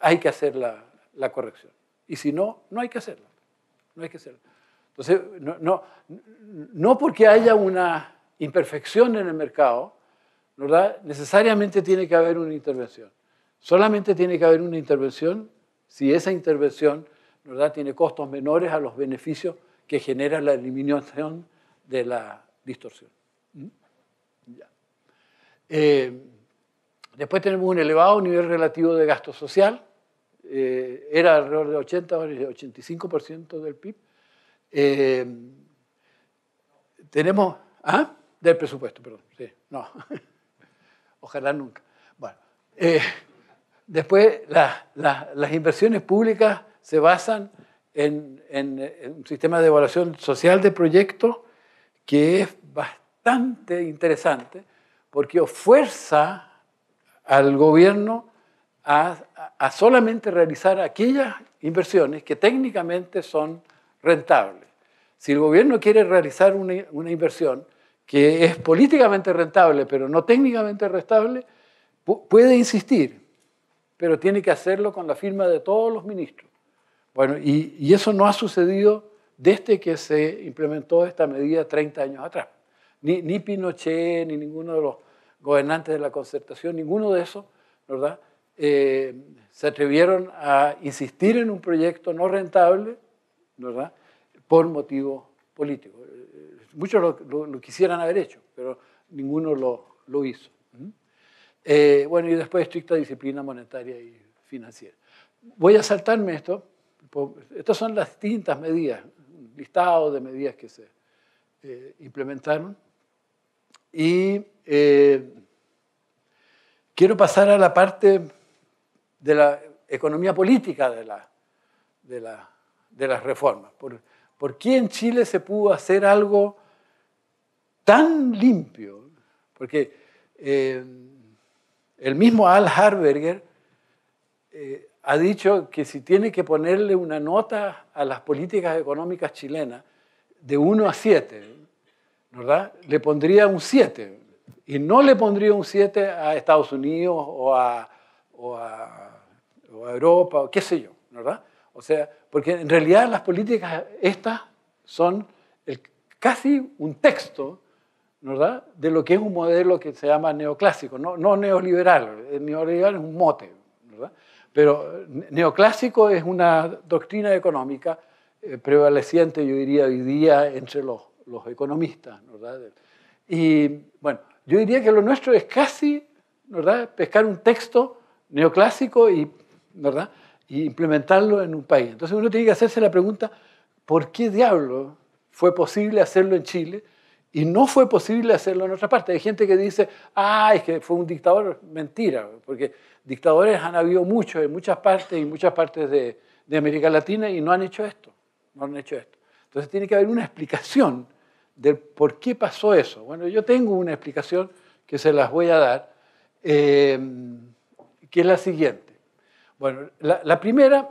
hay que hacer la, corrección. Y si no, no hay que hacerla. No hay que hacerla. Entonces, no, no, porque haya una imperfección en el mercado, necesariamente tiene que haber una intervención. Solamente tiene que haber una intervención si esa intervención tiene costos menores a los beneficios que genera la eliminación de la distorsión. ¿Mm? Eh, después tenemos un elevado nivel relativo de gasto social, eh, era alrededor de 80, 85% del PIB. Eh, tenemos, ¿ah? Del presupuesto, perdón, sí, no, ojalá nunca. Bueno, después las inversiones públicas se basan en, un sistema de evaluación social de proyectos que es bastante interesante porque fuerza al gobierno a, solamente realizar aquellas inversiones que técnicamente son rentables. Si el gobierno quiere realizar una inversión que es políticamente rentable pero no técnicamente rentable, puede insistir, pero tiene que hacerlo con la firma de todos los ministros. Bueno, y, eso no ha sucedido desde que se implementó esta medida 30 años atrás. Ni, Pinochet, ni ninguno de los gobernantes de la concertación, ninguno de esos, ¿verdad? Eh, se atrevieron a insistir en un proyecto no rentable, ¿verdad? Por motivos políticos. Muchos lo, quisieran haber hecho, pero ninguno lo, hizo. ¿Mm? Eh, bueno, y después estricta disciplina monetaria y financiera. Voy a saltarme esto estas son las distintas medidas, un listado de medidas que se eh, implementaron. Y eh, quiero pasar a la parte de la economía política de, la, de, las reformas. Por, ¿Por qué en Chile se pudo hacer algo tan limpio? Porque eh, el mismo Al Harberger ha dicho que si tiene que ponerle una nota a las políticas económicas chilenas de 1 a 7, ¿verdad? Le pondría un 7 y no le pondría un 7 a Estados Unidos o a, Europa o qué sé yo, ¿verdad? O sea, porque en realidad las políticas estas son casi un texto ¿verdad? de lo que es un modelo que se llama neoclásico, no, neoliberal, neoliberal es un mote, pero eh, neoclásico es una doctrina económica eh, prevaleciente, yo diría, hoy día entre los, economistas. ¿verdad? Y bueno, yo diría que lo nuestro es casi ¿verdad? pescar un texto neoclásico y, ¿verdad? implementarlo en un país. Entonces uno tiene que hacerse la pregunta, ¿por qué diablo fue posible hacerlo en Chile? Y no fue posible hacerlo en otra parte. Hay gente que dice, ah, es que fue un dictador. Mentira, porque dictadores han habido muchos en muchas partes y muchas partes de, de América Latina y no han hecho esto. No han hecho esto. Entonces tiene que haber una explicación de por qué pasó eso. Bueno, yo tengo una explicación que se las voy a dar, eh, que es la siguiente. Bueno, la, la, primera,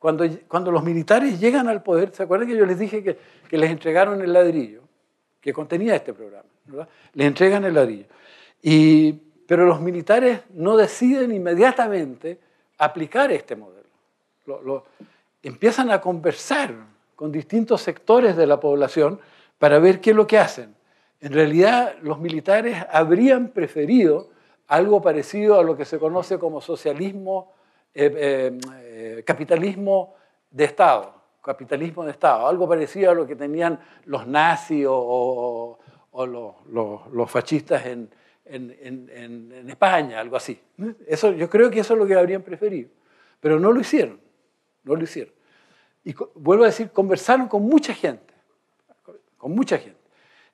cuando, cuando los militares llegan al poder, ¿se acuerdan que yo les dije que, que les entregaron el ladrillo? que contenía este programa. Le entregan el ladrillo. pero los militares no deciden inmediatamente aplicar este modelo. empiezan a conversar con distintos sectores de la población para ver qué es lo que hacen. En realidad, los militares habrían preferido algo parecido a lo que se conoce como socialismo, eh, eh, eh, capitalismo de Estado capitalismo de Estado, algo parecido a lo que tenían los nazis o, los, fascistas en, España, algo así. Eso, yo creo que eso es lo que habrían preferido, pero no lo hicieron, no lo hicieron. Y vuelvo a decir, conversaron con mucha gente, con mucha gente,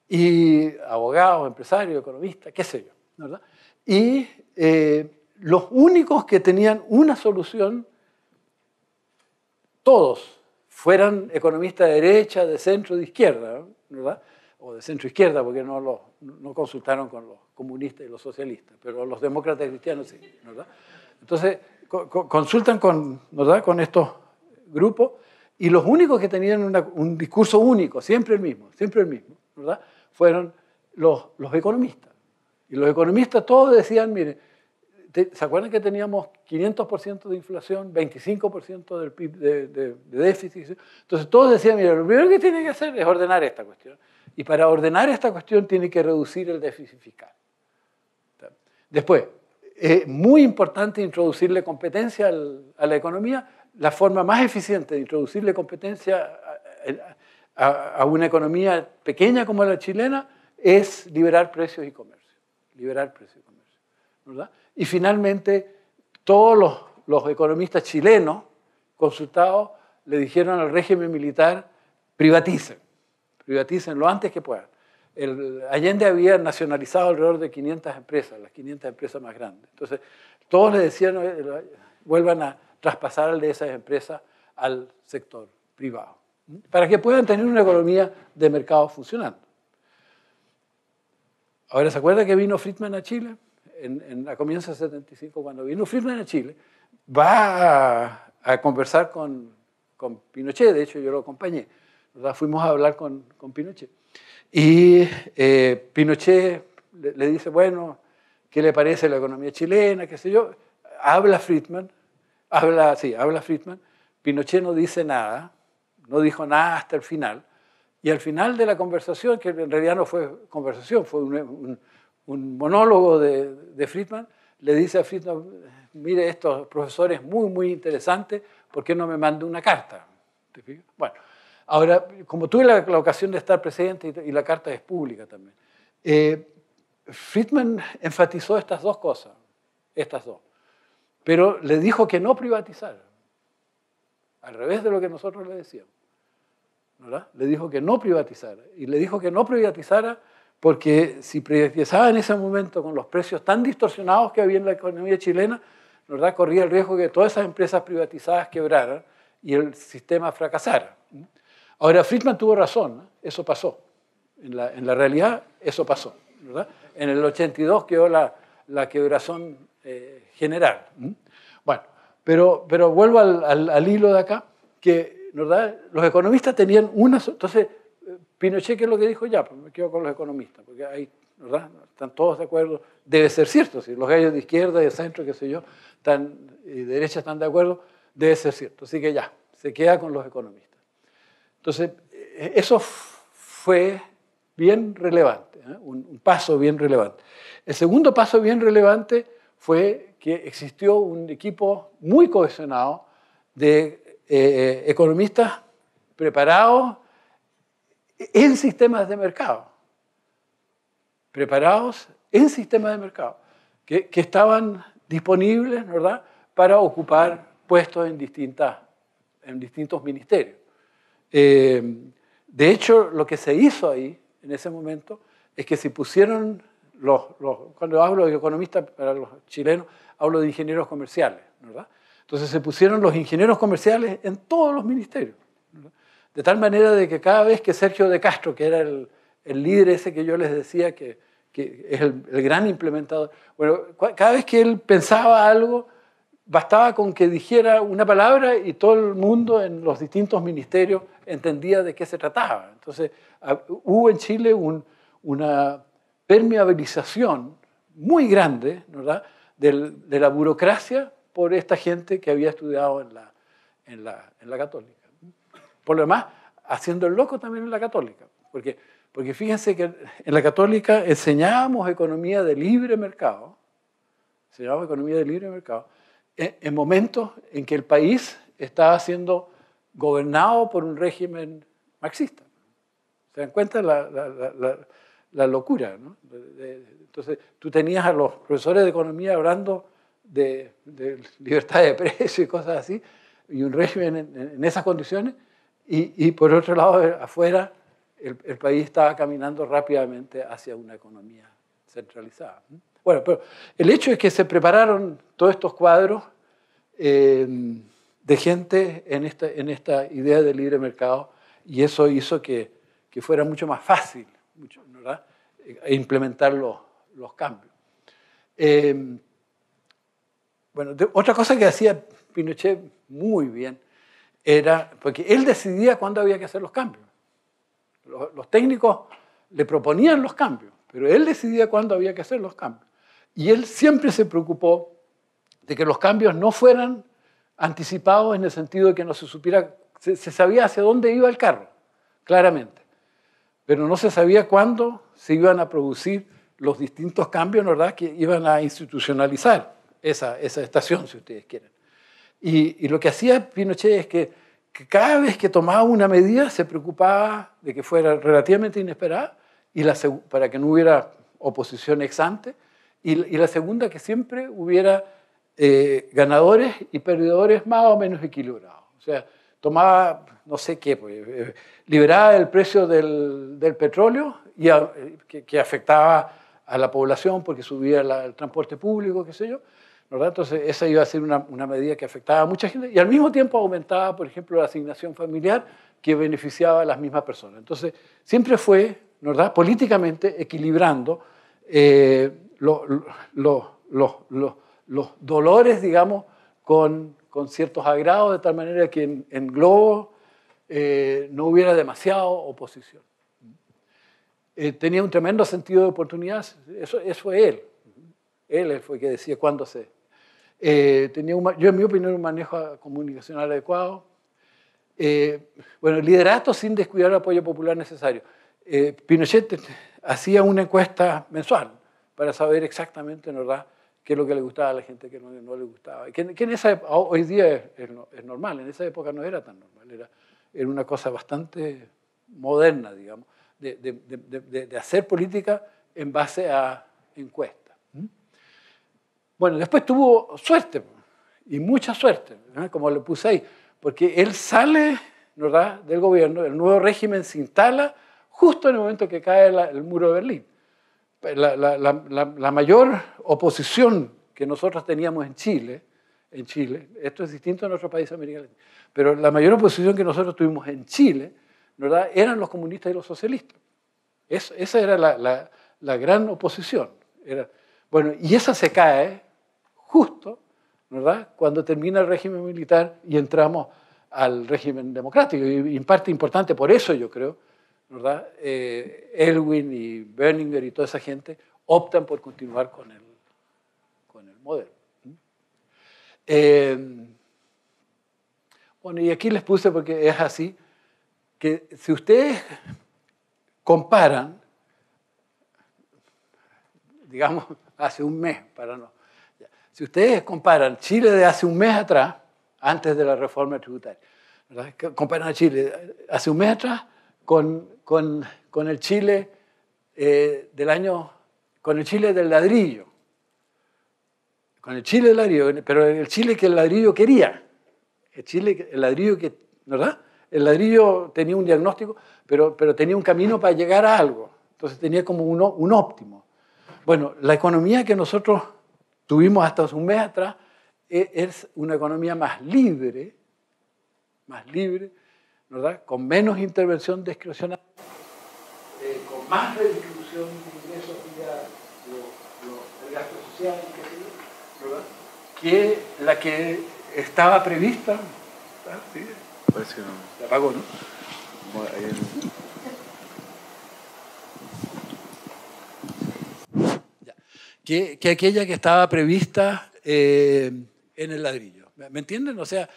y abogados, empresarios, economistas, qué sé yo, ¿verdad? Y eh, los únicos que tenían una solución, todos, fueran economistas de derecha, de centro, de izquierda, ¿verdad? O de centro izquierda, porque no, consultaron con los comunistas y los socialistas, pero los demócratas cristianos sí, ¿verdad? Entonces, consultan con, con estos grupos y los únicos que tenían un discurso único, siempre el mismo, siempre el mismo, ¿verdad? Fueron los, los economistas. Y los economistas todos decían, mire, ¿Se acuerdan que teníamos 500% de inflación, 25% del PIB de, déficit? Entonces todos decían, mira, lo primero que tiene que hacer es ordenar esta cuestión. Y para ordenar esta cuestión tiene que reducir el déficit fiscal. Después, es muy importante introducirle competencia a la economía. La forma más eficiente de introducirle competencia a, una economía pequeña como la chilena es liberar precios y comercio. Liberar precios y comercio. ¿Verdad? Y finalmente, todos los, economistas chilenos consultados le dijeron al régimen militar, privaticen, privaticen lo antes que puedan. El, Allende había nacionalizado alrededor de 500 empresas, las 500 empresas más grandes. Entonces, todos le decían, vuelvan a traspasar de esas empresas al sector privado, para que puedan tener una economía de mercado funcionando. Ahora, ¿se acuerda que vino Friedman a Chile? en, en, a comienzos del 75, cuando vino Friedman a Chile, va a, conversar con, con, Pinochet, de hecho yo lo acompañé, fuimos a hablar con, con Pinochet. Y eh, Pinochet le, dice, bueno, ¿qué le parece la economía chilena? ¿Qué sé yo? Habla Friedman, habla, sí, habla Friedman, Pinochet no dice nada, no dijo nada hasta el final, y al final de la conversación, que en realidad no fue conversación, fue un, un monólogo de, Friedman, le dice a Friedman, mire, estos profesores muy, muy interesantes, ¿por qué no me manda una carta? Bueno, ahora, como tuve la, ocasión de estar presente y, la carta es pública también, eh, Friedman enfatizó estas dos cosas, estas dos, pero le dijo que no privatizar, al revés de lo que nosotros le decíamos. ¿verdad? Le dijo que no privatizar, y le dijo que no privatizara porque si privatizaba en ese momento con los precios tan distorsionados que había en la economía chilena, verdad corría el riesgo de que todas esas empresas privatizadas quebraran y el sistema fracasara. Ahora, Friedman tuvo razón, eso pasó. En la, realidad, eso pasó. ¿verdad? En el 82 quedó la, quebración eh, general. Bueno, pero, pero vuelvo al, hilo de acá, que ¿verdad? los economistas tenían una... Entonces, Pinochet, es lo que dijo? Ya, pues me quedo con los economistas, porque ahí, ¿verdad? Están todos de acuerdo. Debe ser cierto, si los gallos de izquierda y de centro, qué sé yo, y derecha están de acuerdo, debe ser cierto. Así que ya, se queda con los economistas. Entonces, eh, eso fue bien relevante, ¿eh? un, paso bien relevante. El segundo paso bien relevante fue que existió un equipo muy cohesionado de eh, economistas preparados en sistemas de mercado, preparados en sistemas de mercado, que, estaban disponibles ¿verdad? para ocupar puestos en, distintas, en distintos ministerios. Eh, de hecho, lo que se hizo ahí, en ese momento, es que se pusieron cuando hablo de economistas para los chilenos, hablo de ingenieros comerciales, Entonces se pusieron los ingenieros comerciales en todos los ministerios. De tal manera de que cada vez que Sergio de Castro, que era el, líder ese que yo les decía que, es el, gran implementador, bueno, cada vez que él pensaba algo, bastaba con que dijera una palabra y todo el mundo en los distintos ministerios entendía de qué se trataba. Entonces, hubo en Chile una permeabilización muy grande ¿verdad? de la burocracia por esta gente que había estudiado en la, en la católica. Por lo demás, haciendo el loco también en la católica. Porque, porque fíjense que en la católica enseñábamos economía de libre mercado, enseñábamos economía de libre mercado, en, momentos en que el país estaba siendo gobernado por un régimen marxista. ¿Se dan cuenta la, la, locura? ¿no? Entonces, tú tenías a los profesores de economía hablando de, libertad de precio y cosas así, y un régimen en esas condiciones, y, por otro lado, eh, afuera, el, país estaba caminando rápidamente hacia una economía centralizada. Bueno, pero el hecho es que se prepararon todos estos cuadros eh, de gente en esta, en esta idea de libre mercado y eso hizo que, que fuera mucho más fácil e implementar los, los cambios. Eh, bueno, otra cosa que hacía Pinochet muy bien era, porque él decidía cuándo había que hacer los cambios. Los, técnicos le proponían los cambios, pero él decidía cuándo había que hacer los cambios. Y él siempre se preocupó de que los cambios no fueran anticipados en el sentido de que no se supiera, se, sabía hacia dónde iba el carro, claramente, pero no se sabía cuándo se iban a producir los distintos cambios, ¿verdad?, que iban a institucionalizar esa estación, si ustedes quieren. Y, lo que hacía Pinochet es que, cada vez que tomaba una medida se preocupaba de que fuera relativamente inesperada y para que no hubiera oposición ex ante. Y, la segunda, que siempre hubiera eh, ganadores y perdedores más o menos equilibrados. O sea, tomaba, no sé qué, pues, eh, liberaba el precio del, petróleo y eh, que, afectaba a la población porque subía el transporte público, qué sé yo, entonces, esa iba a ser una, medida que afectaba a mucha gente y al mismo tiempo aumentaba, por ejemplo, la asignación familiar que beneficiaba a las mismas personas. Entonces, siempre fue, ¿verdad? Políticamente equilibrando eh, los dolores, digamos, con, ciertos agrados, de tal manera que en, globo eh, no hubiera demasiado oposición. Eh, tenía un tremendo sentido de oportunidades, eso, eso él, él fue que decía cuándo se... Eh, tenía un, yo, en mi opinión, un manejo comunicacional adecuado. Eh, bueno, liderazgo sin descuidar el apoyo popular necesario. Eh, Pinochet hacía una encuesta mensual para saber exactamente, en verdad, qué es lo que le gustaba a la gente, qué no, le gustaba. Que, en esa, hoy día es, normal, en esa época no era tan normal, era, era una cosa bastante moderna, digamos, de hacer política en base a encuestas. Bueno, después tuvo suerte, y mucha suerte, como le puse ahí, porque él sale ¿verdad? del gobierno, el nuevo régimen se instala justo en el momento que cae el muro de Berlín. La, mayor oposición que nosotros teníamos en Chile, en Chile, esto es distinto a nuestro país americano, pero la mayor oposición que nosotros tuvimos en Chile ¿verdad? eran los comunistas y los socialistas. esa era la, gran oposición. Era, bueno, y esa se cae justo, ¿verdad? Cuando termina el régimen militar y entramos al régimen democrático. Y en parte importante, por eso yo creo, ¿verdad? Eh, Elwin y Berninger y toda esa gente optan por continuar con el, con el modelo. Eh, bueno, y aquí les puse porque es así, que si ustedes comparan, digamos, hace un mes, para no. Si ustedes comparan Chile de hace un mes atrás, antes de la reforma tributaria, comparan a Chile hace un mes atrás con, con, el Chile eh, del año, con el Chile del ladrillo, con el Chile del ladrillo, pero el Chile que el ladrillo quería, el Chile, el ladrillo que, ¿verdad? El ladrillo tenía un diagnóstico, pero, pero tenía un camino para llegar a algo. Entonces tenía como un óptimo. Bueno, la economía que nosotros tuvimos hasta hace un mes atrás e, es una economía más libre, más libre, ¿verdad? Con menos intervención discrecional, eh, con más redistribución de ingresos y de gastos sociales, ¿verdad? Que la que estaba prevista. ¿verdad? Sí. Parece no. ¿no? ahí que, aquella que estaba prevista eh, en el ladrillo. ¿Me entienden? O sea,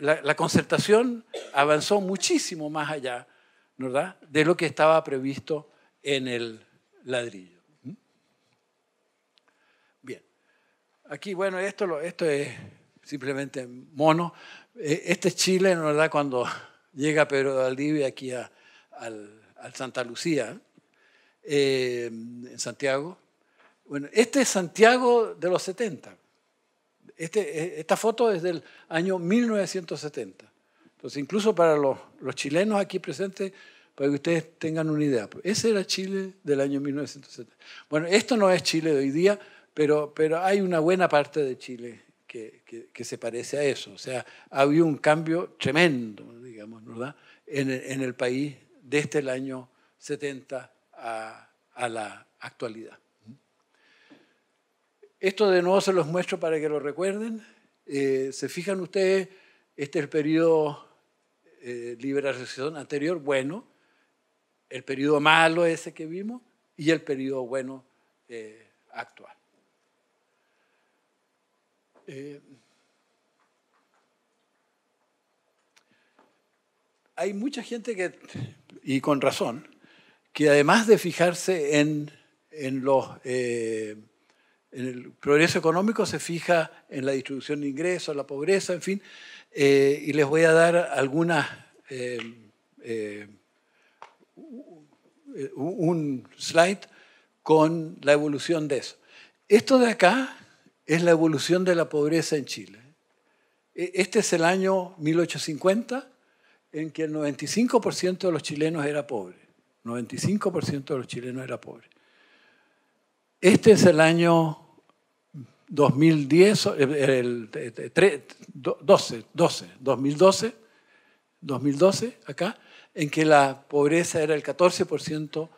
la, concertación avanzó muchísimo más allá, ¿verdad?, de lo que estaba previsto en el ladrillo. ¿Mm? Bien. Aquí, bueno, esto, esto es simplemente mono. Eh, este es Chile, ¿no? ¿verdad?, cuando llega Pedro de aquí a, al, Santa Lucía, eh, en Santiago. Bueno, este es Santiago de los 70. Este, e, esta foto es del año 1970. Entonces, incluso para los, chilenos aquí presentes, para que ustedes tengan una idea. Pues, ese era Chile del año 1970. Bueno, esto no es Chile de hoy día, pero, hay una buena parte de Chile que, se parece a eso. O sea, ha habido un cambio tremendo, digamos, ¿verdad? En, el país desde el año 70 a la actualidad. Esto de nuevo se los muestro para que lo recuerden. Eh, se fijan ustedes, este es el periodo eh, liberalización anterior, bueno, el periodo malo ese que vimos y el periodo bueno eh, actual. Eh, hay mucha gente que, y con razón, que además de fijarse en, los, en El progreso económico se fija en la distribución de ingresos, la pobreza, en fin. Eh, y les voy a dar algunas... Eh, eh, un slide con la evolución de eso. Esto de acá es la evolución de la pobreza en Chile. E, este es el año 1850 en que el 95% de los chilenos era pobre. 95% de los chilenos era pobre. Este es el año 2010, eh, el, 12, 12, 2012, 2012 acá, en que la pobreza era el 14%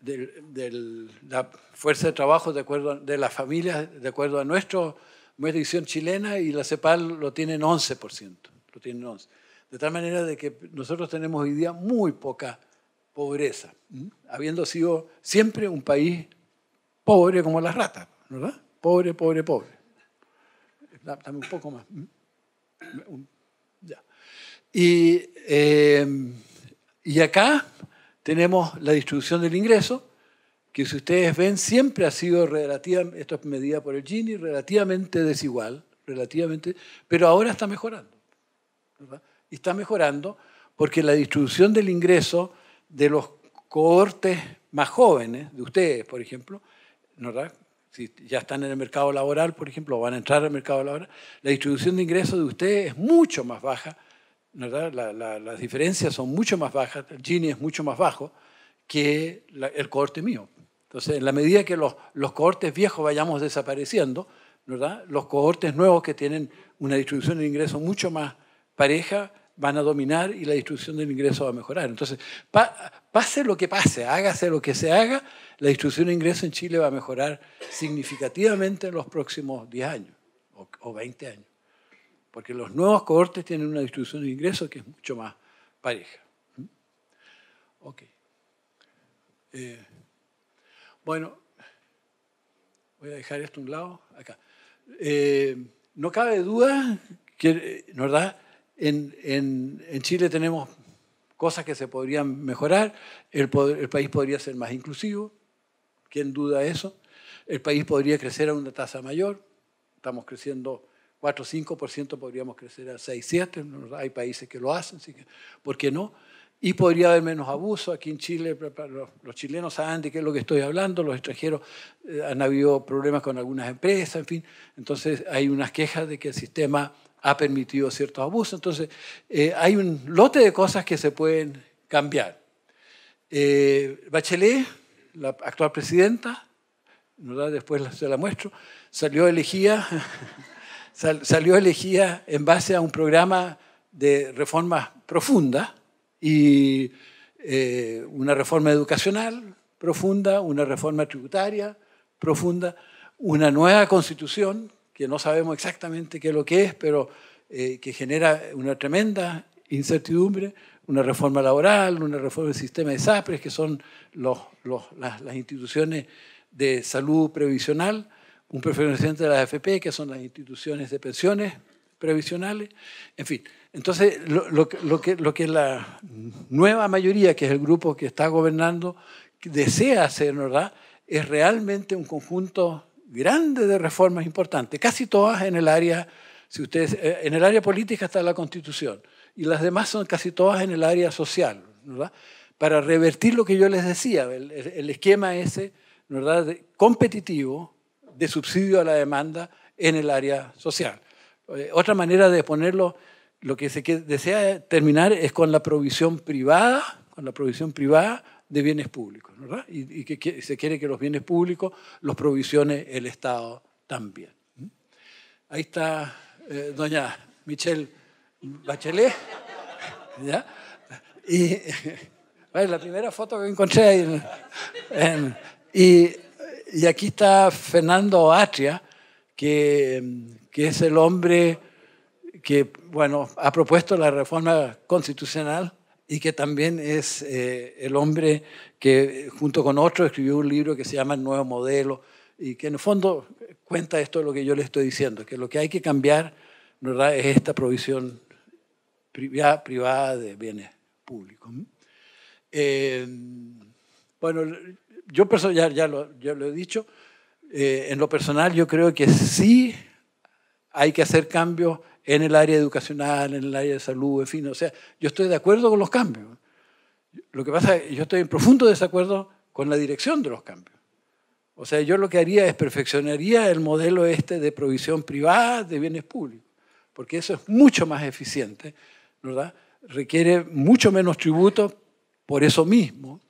de la fuerza de trabajo de, acuerdo, de las familias, de acuerdo a nuestra edición chilena, y la CEPAL lo tienen 11%. Lo tienen 11. De tal manera de que nosotros tenemos hoy día muy poca pobreza, habiendo sido siempre un país pobre como las ratas, ¿verdad? Pobre, pobre, pobre. Dame un poco más. Ya. Em, y, acá tenemos la distribución del ingreso, que si ustedes ven siempre ha sido relativamente, esto es medida por el Gini, relativamente desigual, relativamente, pero ahora está mejorando. Y está mejorando porque la distribución del ingreso de los cohortes más jóvenes, de ustedes, por ejemplo, ¿no ¿verdad? si ya están en el mercado laboral, por ejemplo, o van a entrar al mercado laboral, la distribución de ingresos de ustedes es mucho más baja, ¿verdad? las diferencias son mucho más bajas, el Gini es mucho más bajo que el cohorte mío. Entonces, en la medida que los, los cohortes viejos vayamos desapareciendo, ¿verdad? los cohortes nuevos que tienen una distribución de ingresos mucho más pareja van a dominar y la distribución del ingreso va a mejorar. Entonces, pase lo que pase, hágase lo que se haga, la distribución de ingresos en Chile va a mejorar significativamente en los próximos 10 años o, 20 años, porque los nuevos cohortes tienen una distribución de ingresos que es mucho más pareja. ¿Mm? Eh, bueno, voy a dejar esto a un lado, acá. Eh, no cabe duda que, ¿verdad? En, Chile tenemos cosas que se podrían mejorar, el país podría ser más inclusivo, ¿Quién duda eso? El país podría crecer a una tasa mayor. Estamos creciendo 4 o 5%, podríamos crecer a 6, 7. Hay países que lo hacen, así que, ¿por qué no? Y podría haber menos abuso. Aquí en Chile, los chilenos saben de qué es lo que estoy hablando, los extranjeros eh, han habido problemas con algunas empresas, en fin. Entonces hay unas quejas de que el sistema ha permitido ciertos abusos. Entonces eh, hay un lote de cosas que se pueden cambiar. Eh, Bachelet la actual presidenta, después se la muestro, salió elegida, salió elegida en base a un programa de reformas profundas y eh, una reforma educacional profunda, una reforma tributaria profunda, una nueva constitución que no sabemos exactamente qué es lo que es, pero eh, que genera una tremenda incertidumbre, una reforma laboral, una reforma del sistema de SAPRES, que son las, instituciones de salud previsional, un preferenciante de la AFP, que son las instituciones de pensiones previsionales, en fin. Entonces, lo, que, la nueva mayoría, que es el grupo que está gobernando, desea hacer, ¿verdad? Es realmente un conjunto grande de reformas importantes, casi todas en el área, si ustedes, eh, en el área política está la Constitución, y las demás son casi todas en el área social, ¿verdad? Para revertir lo que yo les decía, el, esquema ese, ¿verdad? competitivo de subsidio a la demanda en el área social. Eh, otra manera de ponerlo, lo que se desea terminar es con la provisión privada, con la provisión privada de bienes públicos, ¿verdad? Y, que, se quiere que los bienes públicos los provisione el Estado también. ¿Mm? Ahí está eh, doña Michelle. Bachelet. ¿Ya? Y la primera foto que encontré y, aquí está Fernando Atria, que, es el hombre que bueno, ha propuesto la reforma constitucional y que también es eh, el hombre que junto con otro escribió un libro que se llama Nuevo Modelo y que en el fondo cuenta esto de lo que yo le estoy diciendo, que lo que hay que cambiar ¿verdad? es esta provisión privada de bienes públicos. Eh, bueno, yo ya, ya, lo, he dicho, eh, en lo personal yo creo que sí hay que hacer cambios en el área educacional, en el área de salud, en fin, o sea, yo estoy de acuerdo con los cambios. Lo que pasa es que yo estoy en profundo desacuerdo con la dirección de los cambios. O sea, yo lo que haría es perfeccionaría el modelo este de provisión privada de bienes públicos, porque eso es mucho más eficiente requiere mucho menos tributo por eso mismo,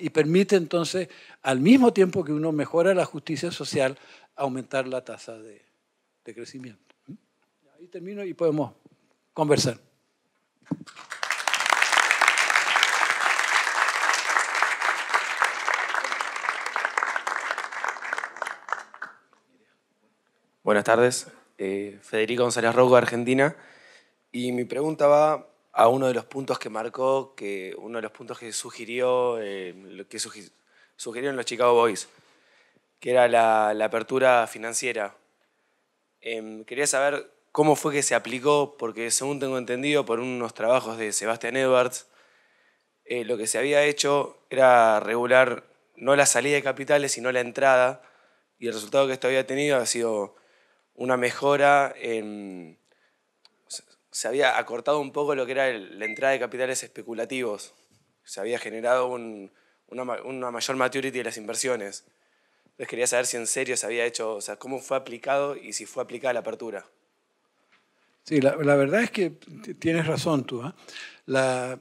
y permite entonces, al mismo tiempo que uno mejora la justicia social, aumentar la tasa de, crecimiento. ¿Mm? Ahí termino y podemos conversar. Buenas tardes. Eh, Federico González Rojo, Argentina. Y mi pregunta va a uno de los puntos que marcó, que uno de los puntos que sugirió, eh, que sugirieron los Chicago Boys, que era la, apertura financiera. Em, quería saber cómo fue que se aplicó, porque según tengo entendido por unos trabajos de Sebastian Edwards, eh, lo que se había hecho era regular no la salida de capitales, sino la entrada, y el resultado que esto había tenido ha sido una mejora en se había acortado un poco lo que era la entrada de capitales especulativos. Se había generado una, mayor maturity de las inversiones. Entonces quería saber si en serio se había hecho, o sea, cómo fue aplicado y si fue aplicada la apertura. Sí, la, verdad es que tienes razón tú. ¿ah?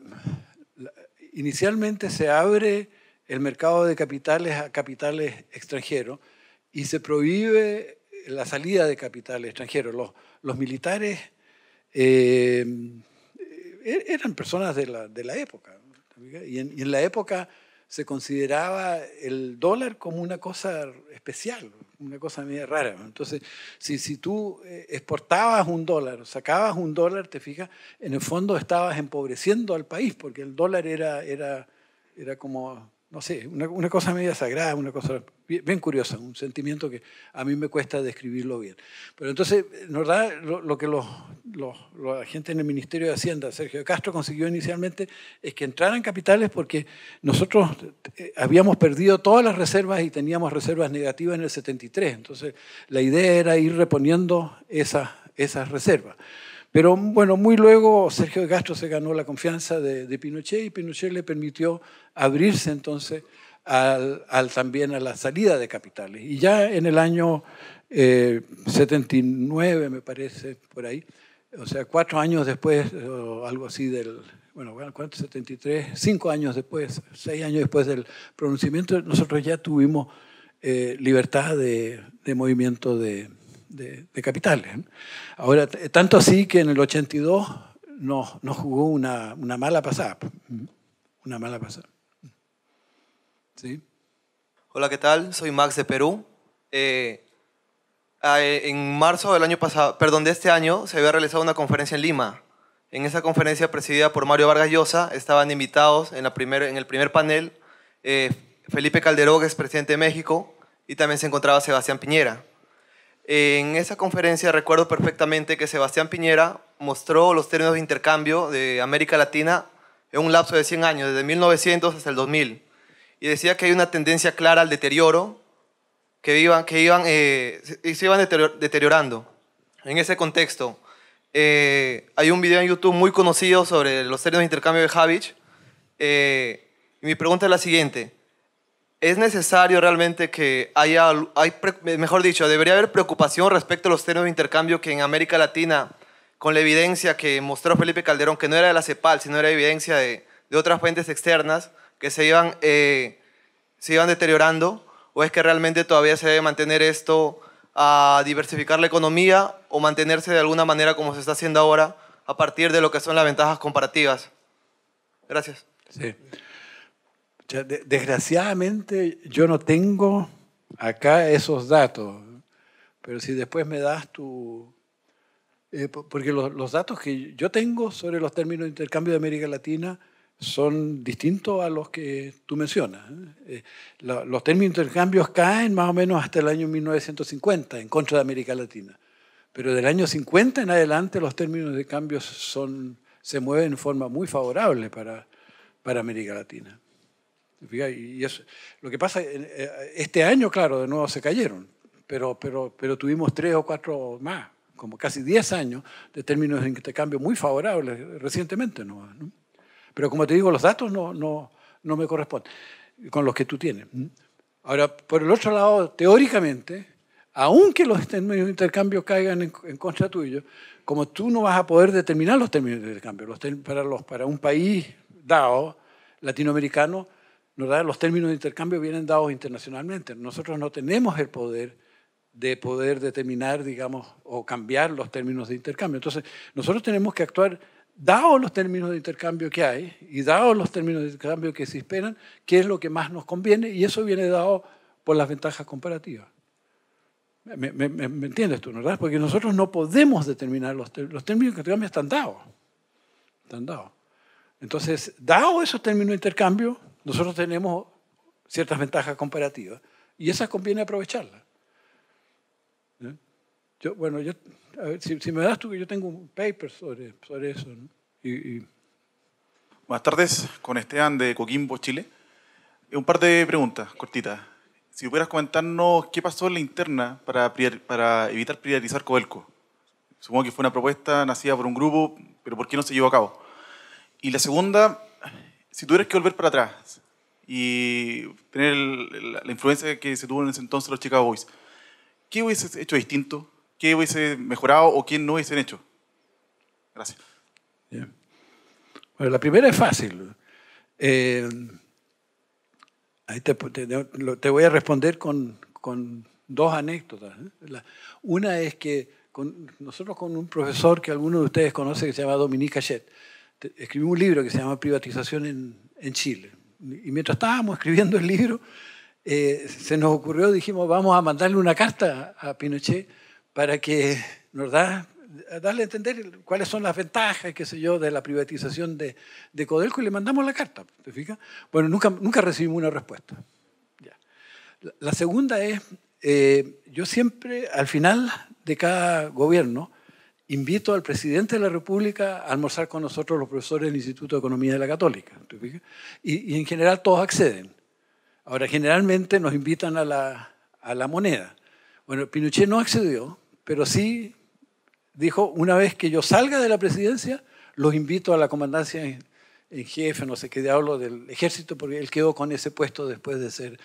inicialmente se abre el mercado de capitales a capitales extranjeros y se prohíbe la salida de capitales extranjeros. los militares Em, e-, eran personas de la, época. Y en, la época se consideraba el dólar como una cosa especial, una cosa media rara. Entonces, si, si tú eh, exportabas un dólar, sacabas un dólar, te fijas, en el fondo estabas empobreciendo al país, porque el dólar era, era, era como no sé, una, cosa media sagrada, una cosa bien, curiosa, un sentimiento que a mí me cuesta describirlo bien. Pero entonces, en verdad, lo, que los, los, agentes en el Ministerio de Hacienda, Sergio Castro, consiguió inicialmente es que entraran capitales porque nosotros eh, habíamos perdido todas las reservas y teníamos reservas negativas en el 73. Entonces, la idea era ir reponiendo esas, esas reservas. Pero bueno, muy luego Sergio de Castro se ganó la confianza de, Pinochet y Pinochet le permitió abrirse entonces al, también a la salida de capitales. Y ya en el año 79, eh, me parece, por ahí, o sea, cuatro años después, o algo así del, bueno, ¿cuánto? 73, cinco años después, seis años después del pronunciamiento, nosotros ya tuvimos eh, libertad de, de movimiento de, de, capitales. Ahora, tanto así que en el 82 nos, jugó una, mala pasada. Pues. Mm-hmm. Una mala pasada. ¿Sí? Hola, ¿qué tal? Soy Max de Perú. Eh, en marzo del año pasado, perdón, de este año, se había realizado una conferencia en Lima. En esa conferencia presidida por Mario Vargas Llosa estaban invitados en, el primer panel eh, Felipe Calderón, presidente de México, y también se encontraba Sebastián Piñera. En esa conferencia recuerdo perfectamente que Sebastián Piñera mostró los términos de intercambio de América Latina en un lapso de 100 años, desde 1900 hasta el 2000, y decía que hay una tendencia clara al deterioro, que, iban, que iban, eh, se iban deteriorando. En ese contexto, eh, hay un video en YouTube muy conocido sobre los términos de intercambio de Havich. Eh, y mi pregunta es la siguiente es necesario realmente que haya, mejor dicho, debería haber preocupación respecto a los términos de intercambio que en América Latina, con la evidencia que mostró Felipe Calderón, que no era de la CEPAL, sino era evidencia de, otras fuentes externas que se iban, eh, se iban deteriorando, o es que realmente todavía se debe mantener esto a diversificar la economía o mantenerse de alguna manera como se está haciendo ahora a partir de lo que son las ventajas comparativas. Gracias. Sí. Desgraciadamente yo no tengo acá esos datos, pero si después me das tu... Eh, porque los, datos que yo tengo sobre los términos de intercambio de América Latina son distintos a los que tú mencionas. ¿eh? Eh, los términos de intercambio caen más o menos hasta el año 1950 en contra de América Latina, pero del año 50 en adelante los términos de cambio se mueven en forma muy favorable para, para América Latina. Y eso, lo que pasa, eh, eh, este año, claro, de nuevo se cayeron, pero, pero, pero tuvimos tres o cuatro más, como casi diez años de términos de intercambio muy favorables recientemente. ¿no? Pero como te digo, los datos no, no, no me corresponden con los que tú tienes. Ahora, por el otro lado, teóricamente, aunque los términos de intercambio caigan en, en, contra tuyo, como tú no vas a poder determinar los términos de intercambio, los, para, los, para un país dado, latinoamericano, los términos de intercambio vienen dados internacionalmente. Nosotros no tenemos el poder de poder determinar, digamos, o cambiar los términos de intercambio. Entonces, nosotros tenemos que actuar dados los términos de intercambio que hay y dados los términos de intercambio que se esperan, qué es lo que más nos conviene y eso viene dado por las ventajas comparativas. ¿Me, entiendes tú, verdad? Porque nosotros no podemos determinar los, los términos de intercambio están dados. Están dados. Entonces, dados esos términos de intercambio, nosotros tenemos ciertas ventajas comparativas y esas conviene aprovecharlas. ¿Eh? bueno, yo, si, me das tú que yo tengo un paper sobre, sobre eso. Buenas tardes, con Esteban de Coquimbo, Chile. Eh, un par de preguntas cortitas. Si pudieras comentarnos qué pasó en la interna para, para evitar priorizar Coelco. Supongo que fue una propuesta nacida por un grupo, pero ¿por qué no se llevó a cabo? Y la segunda, si tuvieras que volver para atrás y tener la, influencia que se tuvo en ese entonces los Chicago Boys, ¿qué hubiese hecho distinto? ¿Qué hubiese mejorado o qué no hubiesen hecho? Gracias. Bueno, la primera es fácil. Eh, te, voy a responder con, dos anécdotas. ¿eh? una es que con, nosotros con un profesor que algunos de ustedes conocen que se llama Dominique Cachet, Escribimos un libro que se llama Privatización en, Chile. Y mientras estábamos escribiendo el libro, eh, se nos ocurrió, dijimos, vamos a mandarle una carta a Pinochet para que nos da, darle a entender cuáles son las ventajas, qué sé yo, de la privatización de, Codelco y le mandamos la carta. ¿Te Bueno, nunca, nunca recibimos una respuesta. Ya. La, segunda es, eh, yo siempre, al final de cada gobierno, invito al presidente de la República a almorzar con nosotros los profesores del Instituto de Economía de la Católica. Y, y en general todos acceden. Ahora, generalmente nos invitan a la, a la moneda. Bueno, Pinochet no accedió, pero sí dijo, una vez que yo salga de la presidencia, los invito a la comandancia en, jefe, no sé qué diablo, del ejército, porque él quedó con ese puesto después de ser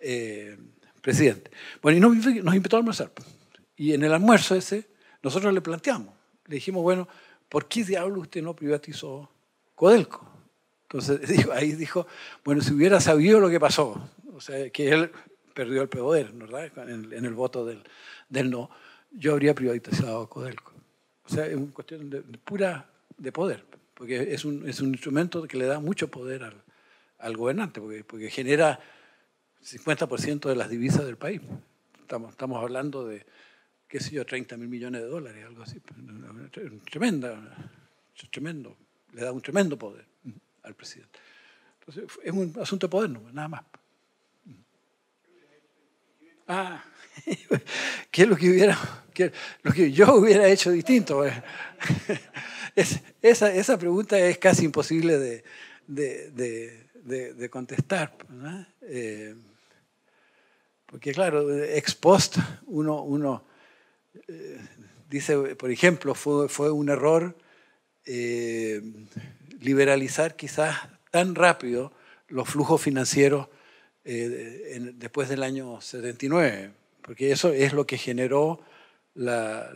eh, presidente. Bueno, y nos, nos invitó a almorzar. Pues. Y en el almuerzo ese nosotros le planteamos, le dijimos, bueno, ¿por qué diablo usted no privatizó Codelco? Entonces ahí dijo, bueno, si hubiera sabido lo que pasó, o sea, que él perdió el poder, ¿verdad? En, el voto del, del, no, yo habría privatizado Codelco. O sea, es una cuestión de, pura de poder, porque es un, es un, instrumento que le da mucho poder al, al gobernante, porque, porque genera 50% de las divisas del país. Estamos, estamos hablando de, qué sé yo, 30 mil millones de dólares, algo así. Pues, tremenda, tremendo. Le da un tremendo poder uh-huh, al presidente. Entonces, es un asunto de poder, nada más. Uh-huh. Ah, ¿qué es lo que hubiera, qué, lo que yo hubiera hecho distinto? esa, esa, pregunta es casi imposible de, de, de, contestar. Eh, porque claro, ex post uno, uno, dice, por ejemplo, fue, fue un error eh, liberalizar quizás tan rápido los flujos financieros eh, después del año 79, porque eso es lo que generó la,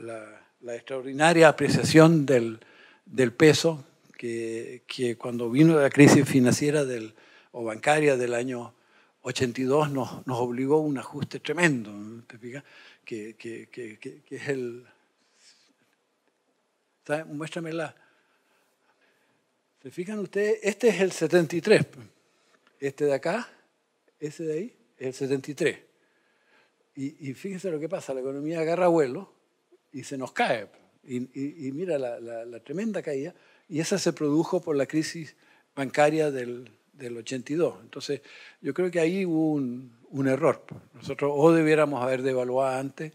extraordinaria apreciación del, peso que, cuando vino la crisis financiera o bancaria del año 82 nos, nos obligó a un ajuste tremendo. ¿te que, que, que, que es el... Muéstramela. ¿Se fijan ustedes? Este es el 73. Este de acá, ese de ahí, es el 73. Y, y fíjense lo que pasa, la economía agarra vuelo y se nos cae. Y, y, mira la, la, tremenda caída. Y esa se produjo por la crisis bancaria del, del 82. Entonces, yo creo que ahí hubo un, un error. Nosotros o debiéramos haber devaluado antes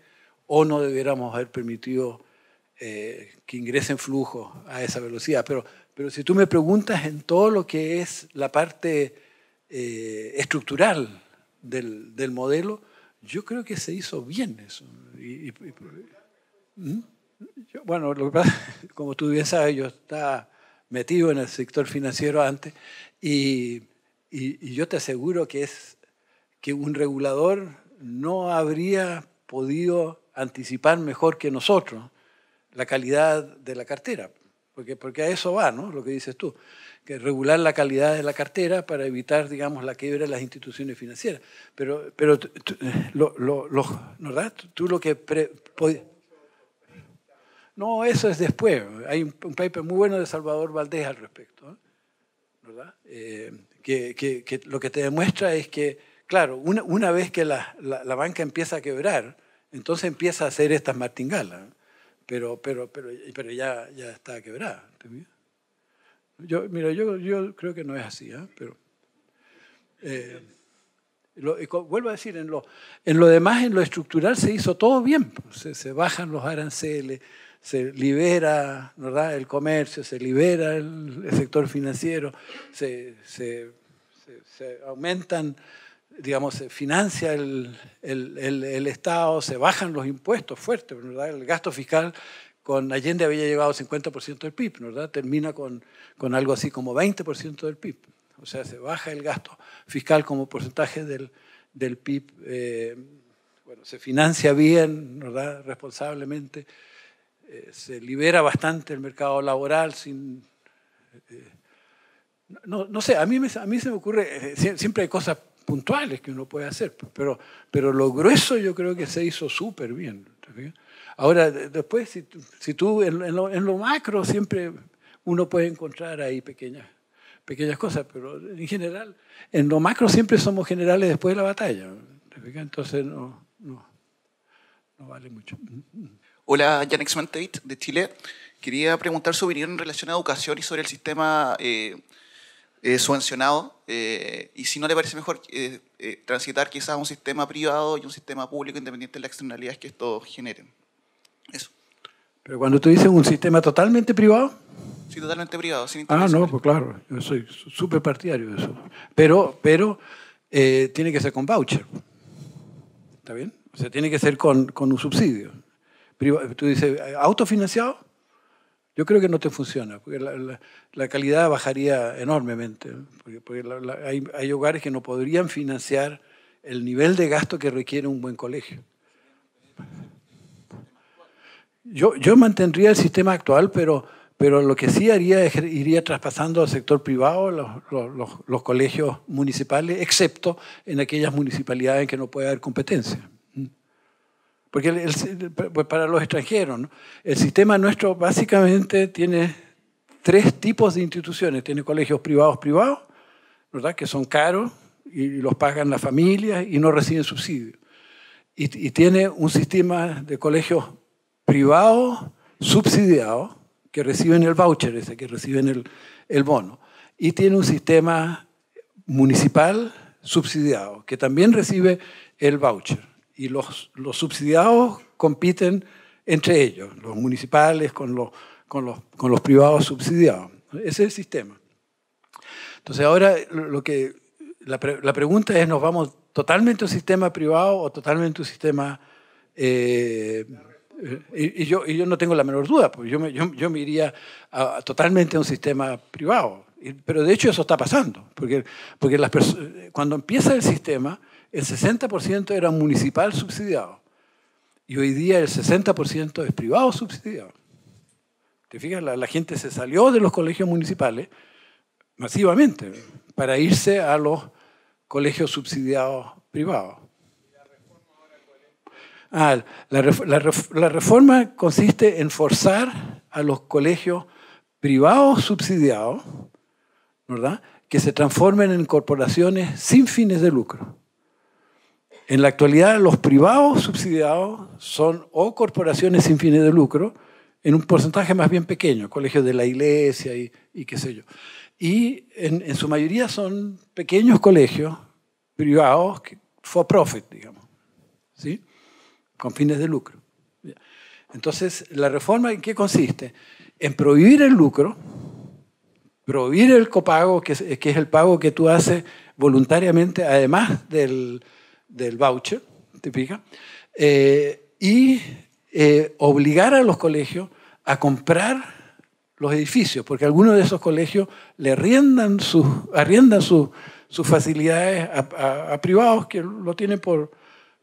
o no debiéramos haber permitido eh, que ingresen flujos a esa velocidad. Pero, pero si tú me preguntas en todo lo que es la parte eh, estructural del, del, modelo, yo creo que se hizo bien eso. ¿Mm? bueno, como tú bien sabes, yo estaba metido en el sector financiero antes y, yo te aseguro que es que un regulador no habría podido anticipar mejor que nosotros la calidad de la cartera, porque, porque a eso va, ¿no? Lo que dices tú, que regular la calidad de la cartera para evitar, digamos, la quiebra de las instituciones financieras. Pero, pero lo, ¿verdad? Tú lo que... no, eso es después. Hay un, paper muy bueno de Salvador Valdez al respecto, ¿verdad? Eh, que, que, lo que te demuestra es que Claro, una, vez que la, banca empieza a quebrar, entonces empieza a hacer estas martingalas. Pero, pero, pero, pero ya, ya está quebrada. Yo, mira, yo, yo creo que no es así, ¿ah? pero... Eh, vuelvo a decir, en lo, en lo demás, en lo estructural, se hizo todo bien. Pues, se, bajan los aranceles, se libera el comercio, se libera el, sector financiero, se aumentan digamos, se financia el, Estado, se bajan los impuestos fuertes, ¿verdad? El gasto fiscal con Allende había llegado 50% del PIB, ¿verdad? Termina con, con algo así como 20% del PIB. O sea, se baja el gasto fiscal como porcentaje del, PIB. Eh, se financia bien, ¿verdad? Responsablemente. Eh, se libera bastante el mercado laboral sin... Eh, no, sé, a mí, a mí se me ocurre, siempre hay cosas puntuales que uno puede hacer, pero, pero lo grueso yo creo que se hizo súper bien. Ahora, después, si, tú, en lo, macro siempre uno puede encontrar ahí pequeñas, pequeñas cosas, pero en general, en lo macro siempre somos generales después de la batalla. Entonces, no, no, no vale mucho. Hola, Yannick Mantevit, de Chile. Quería preguntar su opinión en relación a educación y sobre el sistema... Eh, eh, subvencionado, eh, y si no le parece mejor eh, eh, transitar quizás un sistema privado y un sistema público independiente de las externalidades que esto generen. Eso. Pero cuando tú dices un sistema totalmente privado... Sí, totalmente privado, sin Ah, no, pues claro, yo soy súper partidario de eso. Pero, pero tiene que ser con voucher. ¿Está bien? O sea, tiene que ser con, con un subsidio. Tú dices, autofinanciado, yo creo que no te funciona, porque la, calidad bajaría enormemente, porque, hay, hogares que no podrían financiar el nivel de gasto que requiere un buen colegio. Yo, yo mantendría el sistema actual, pero, pero lo que sí haría es iría traspasando al sector privado los, los, los colegios municipales, excepto en aquellas municipalidades en que no puede haber competencia. Porque pues para los extranjeros, el sistema nuestro básicamente tiene tres tipos de instituciones. Tiene colegios privados privados, ¿verdad? que son caros y los pagan las familias y no reciben subsidio. Y, tiene un sistema de colegios privados subsidiados que reciben el voucher, ese que reciben el bono. Y tiene un sistema municipal subsidiado que también recibe el voucher y los, los subsidiados compiten entre ellos, los municipales con los, con los, con los privados subsidiados. Ese es el sistema. Entonces ahora lo que, la, pregunta es, ¿nos vamos totalmente a un sistema privado o totalmente a un sistema... Eh, y, yo, y, yo, no tengo la menor duda, porque yo me, yo, yo iría a, totalmente a un sistema privado. pero de hecho eso está pasando, porque, porque las cuando empieza el sistema, el 60% era municipal subsidiado. Y hoy día el 60% es privado subsidiado. ¿Te fijas? La, gente se salió de los colegios municipales masivamente para irse a los colegios subsidiados privados. Ah, la, la reforma consiste en forzar a los colegios privados subsidiados, ¿verdad? Que se transformen en corporaciones sin fines de lucro. En la actualidad, los privados subsidiados son o corporaciones sin fines de lucro, en un porcentaje más bien pequeño, colegios de la iglesia y, qué sé yo. Y en, su mayoría son pequeños colegios privados, for profit, digamos, ¿sí? con fines de lucro. Entonces, ¿la reforma en qué consiste? En prohibir el lucro, prohibir el copago, que que es el pago que tú haces voluntariamente, además del, del voucher, ¿te fija, eh, y eh, obligar a los colegios a comprar los edificios, porque algunos de esos colegios le arriendan sus, facilidades a, privados que lo tienen por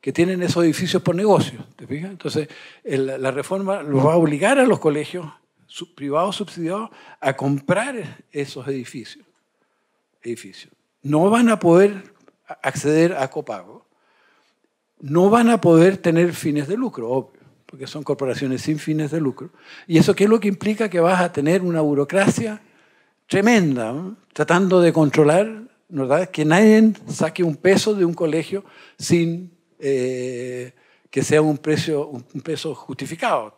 que tienen esos edificios por negocio ¿te fija. Entonces, la reforma los va a obligar a los colegios privados subsidiados a comprar esos edificios. edificios. No van a poder acceder a copago no van a poder tener fines de lucro, obvio, porque son corporaciones sin fines de lucro. ¿Y eso qué es lo que implica? Que vas a tener una burocracia tremenda, tratando de controlar, ¿verdad? Que nadie saque un peso de un colegio sin eh, que sea un, precio, un peso justificado.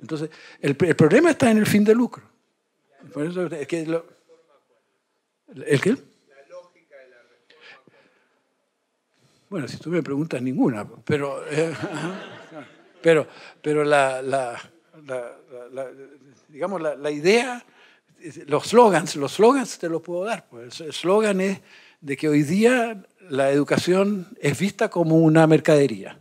Entonces, el, problema está en el fin de lucro. que ¿El qué? Bueno, si tú me preguntas ninguna, pero, eh, pero, pero la, la, digamos, la, idea, los slogans, los slogans te los puedo dar. Pues. El slogan es de que hoy día la educación es vista como una mercadería.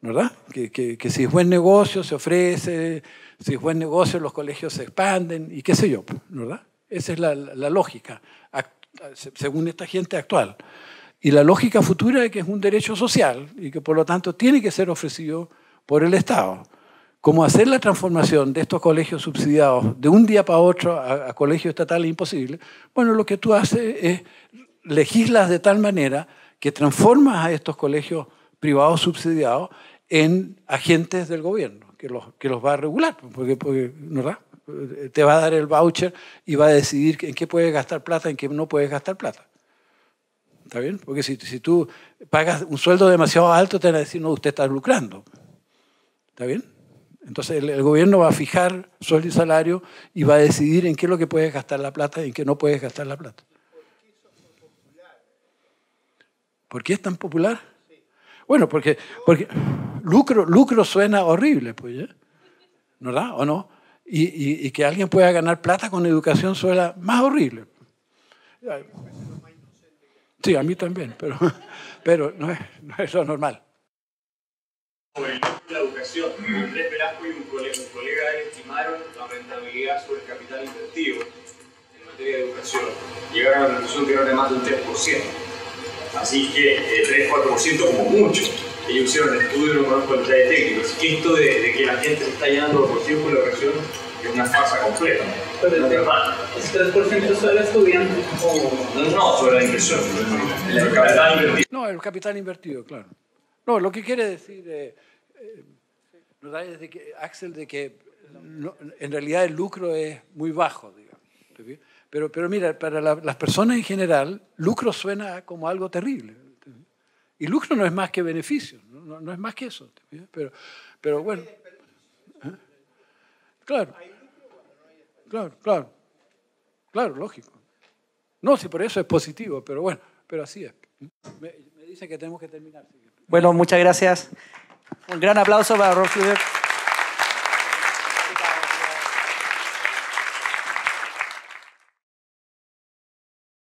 ¿verdad? Que, que, si es buen negocio se ofrece, si es buen negocio los colegios se expanden y qué sé yo, ¿verdad? Esa es la lógica según esta gente actual. Y la lógica futura de que es un derecho social y que por lo tanto tiene que ser ofrecido por el Estado. Como hacer la transformación de estos colegios subsidiados de un día para otro a, colegios colegio estatal imposible, bueno, lo que tú haces es legislas de tal manera que transformas a estos colegios privados subsidiados en agentes del gobierno, que los, que los va a regular, porque, te va a dar el voucher y va a decidir en qué puedes gastar plata, y en qué no puedes gastar plata. ¿Está bien? Porque si, tú pagas un sueldo demasiado alto, te van a decir, no, usted está lucrando. ¿Está bien? Entonces el, gobierno va a fijar sueldo y salario y va a decidir en qué es lo que puedes gastar la plata y en qué no puedes gastar la plata. ¿Por qué es tan popular? Bueno, porque, porque lucro, lucro suena horrible, pues, ¿eh? ¿No ¿verdad? ¿O no? Y, y, que alguien pueda ganar plata con educación suena más horrible. Sí, a mí también, pero, pero no, es, no es lo normal. La educación, Andrés Velasco y un colega, estimaron la rentabilidad sobre el capital invertido en materia de educación. Llegaron a la conclusión que era de más de un 3%. Así que 3-4% eh, como mucho. Ellos hicieron estudios estudio y no conozco el técnico. Así que esto de, que la gente se está llenando por tiempo de la educación una farsa completa. Pero el 3% solo estudiante. No, sobre la inversión. El, capital invertido. No, el capital invertido, claro. No, lo que quiere decir, eh, eh, de que, Axel, de que en realidad el lucro es muy bajo, digamos. Pero, pero mira, para las personas en general, lucro suena como algo terrible. Y lucro no es más que beneficio, no, no es más que eso. Pero, pero bueno. ¿Eh? Claro claro, claro. Claro, lógico. No, si por eso es positivo, pero bueno, pero así es. Me, dicen que tenemos que terminar. Bueno, muchas gracias. Un gran aplauso para Rolf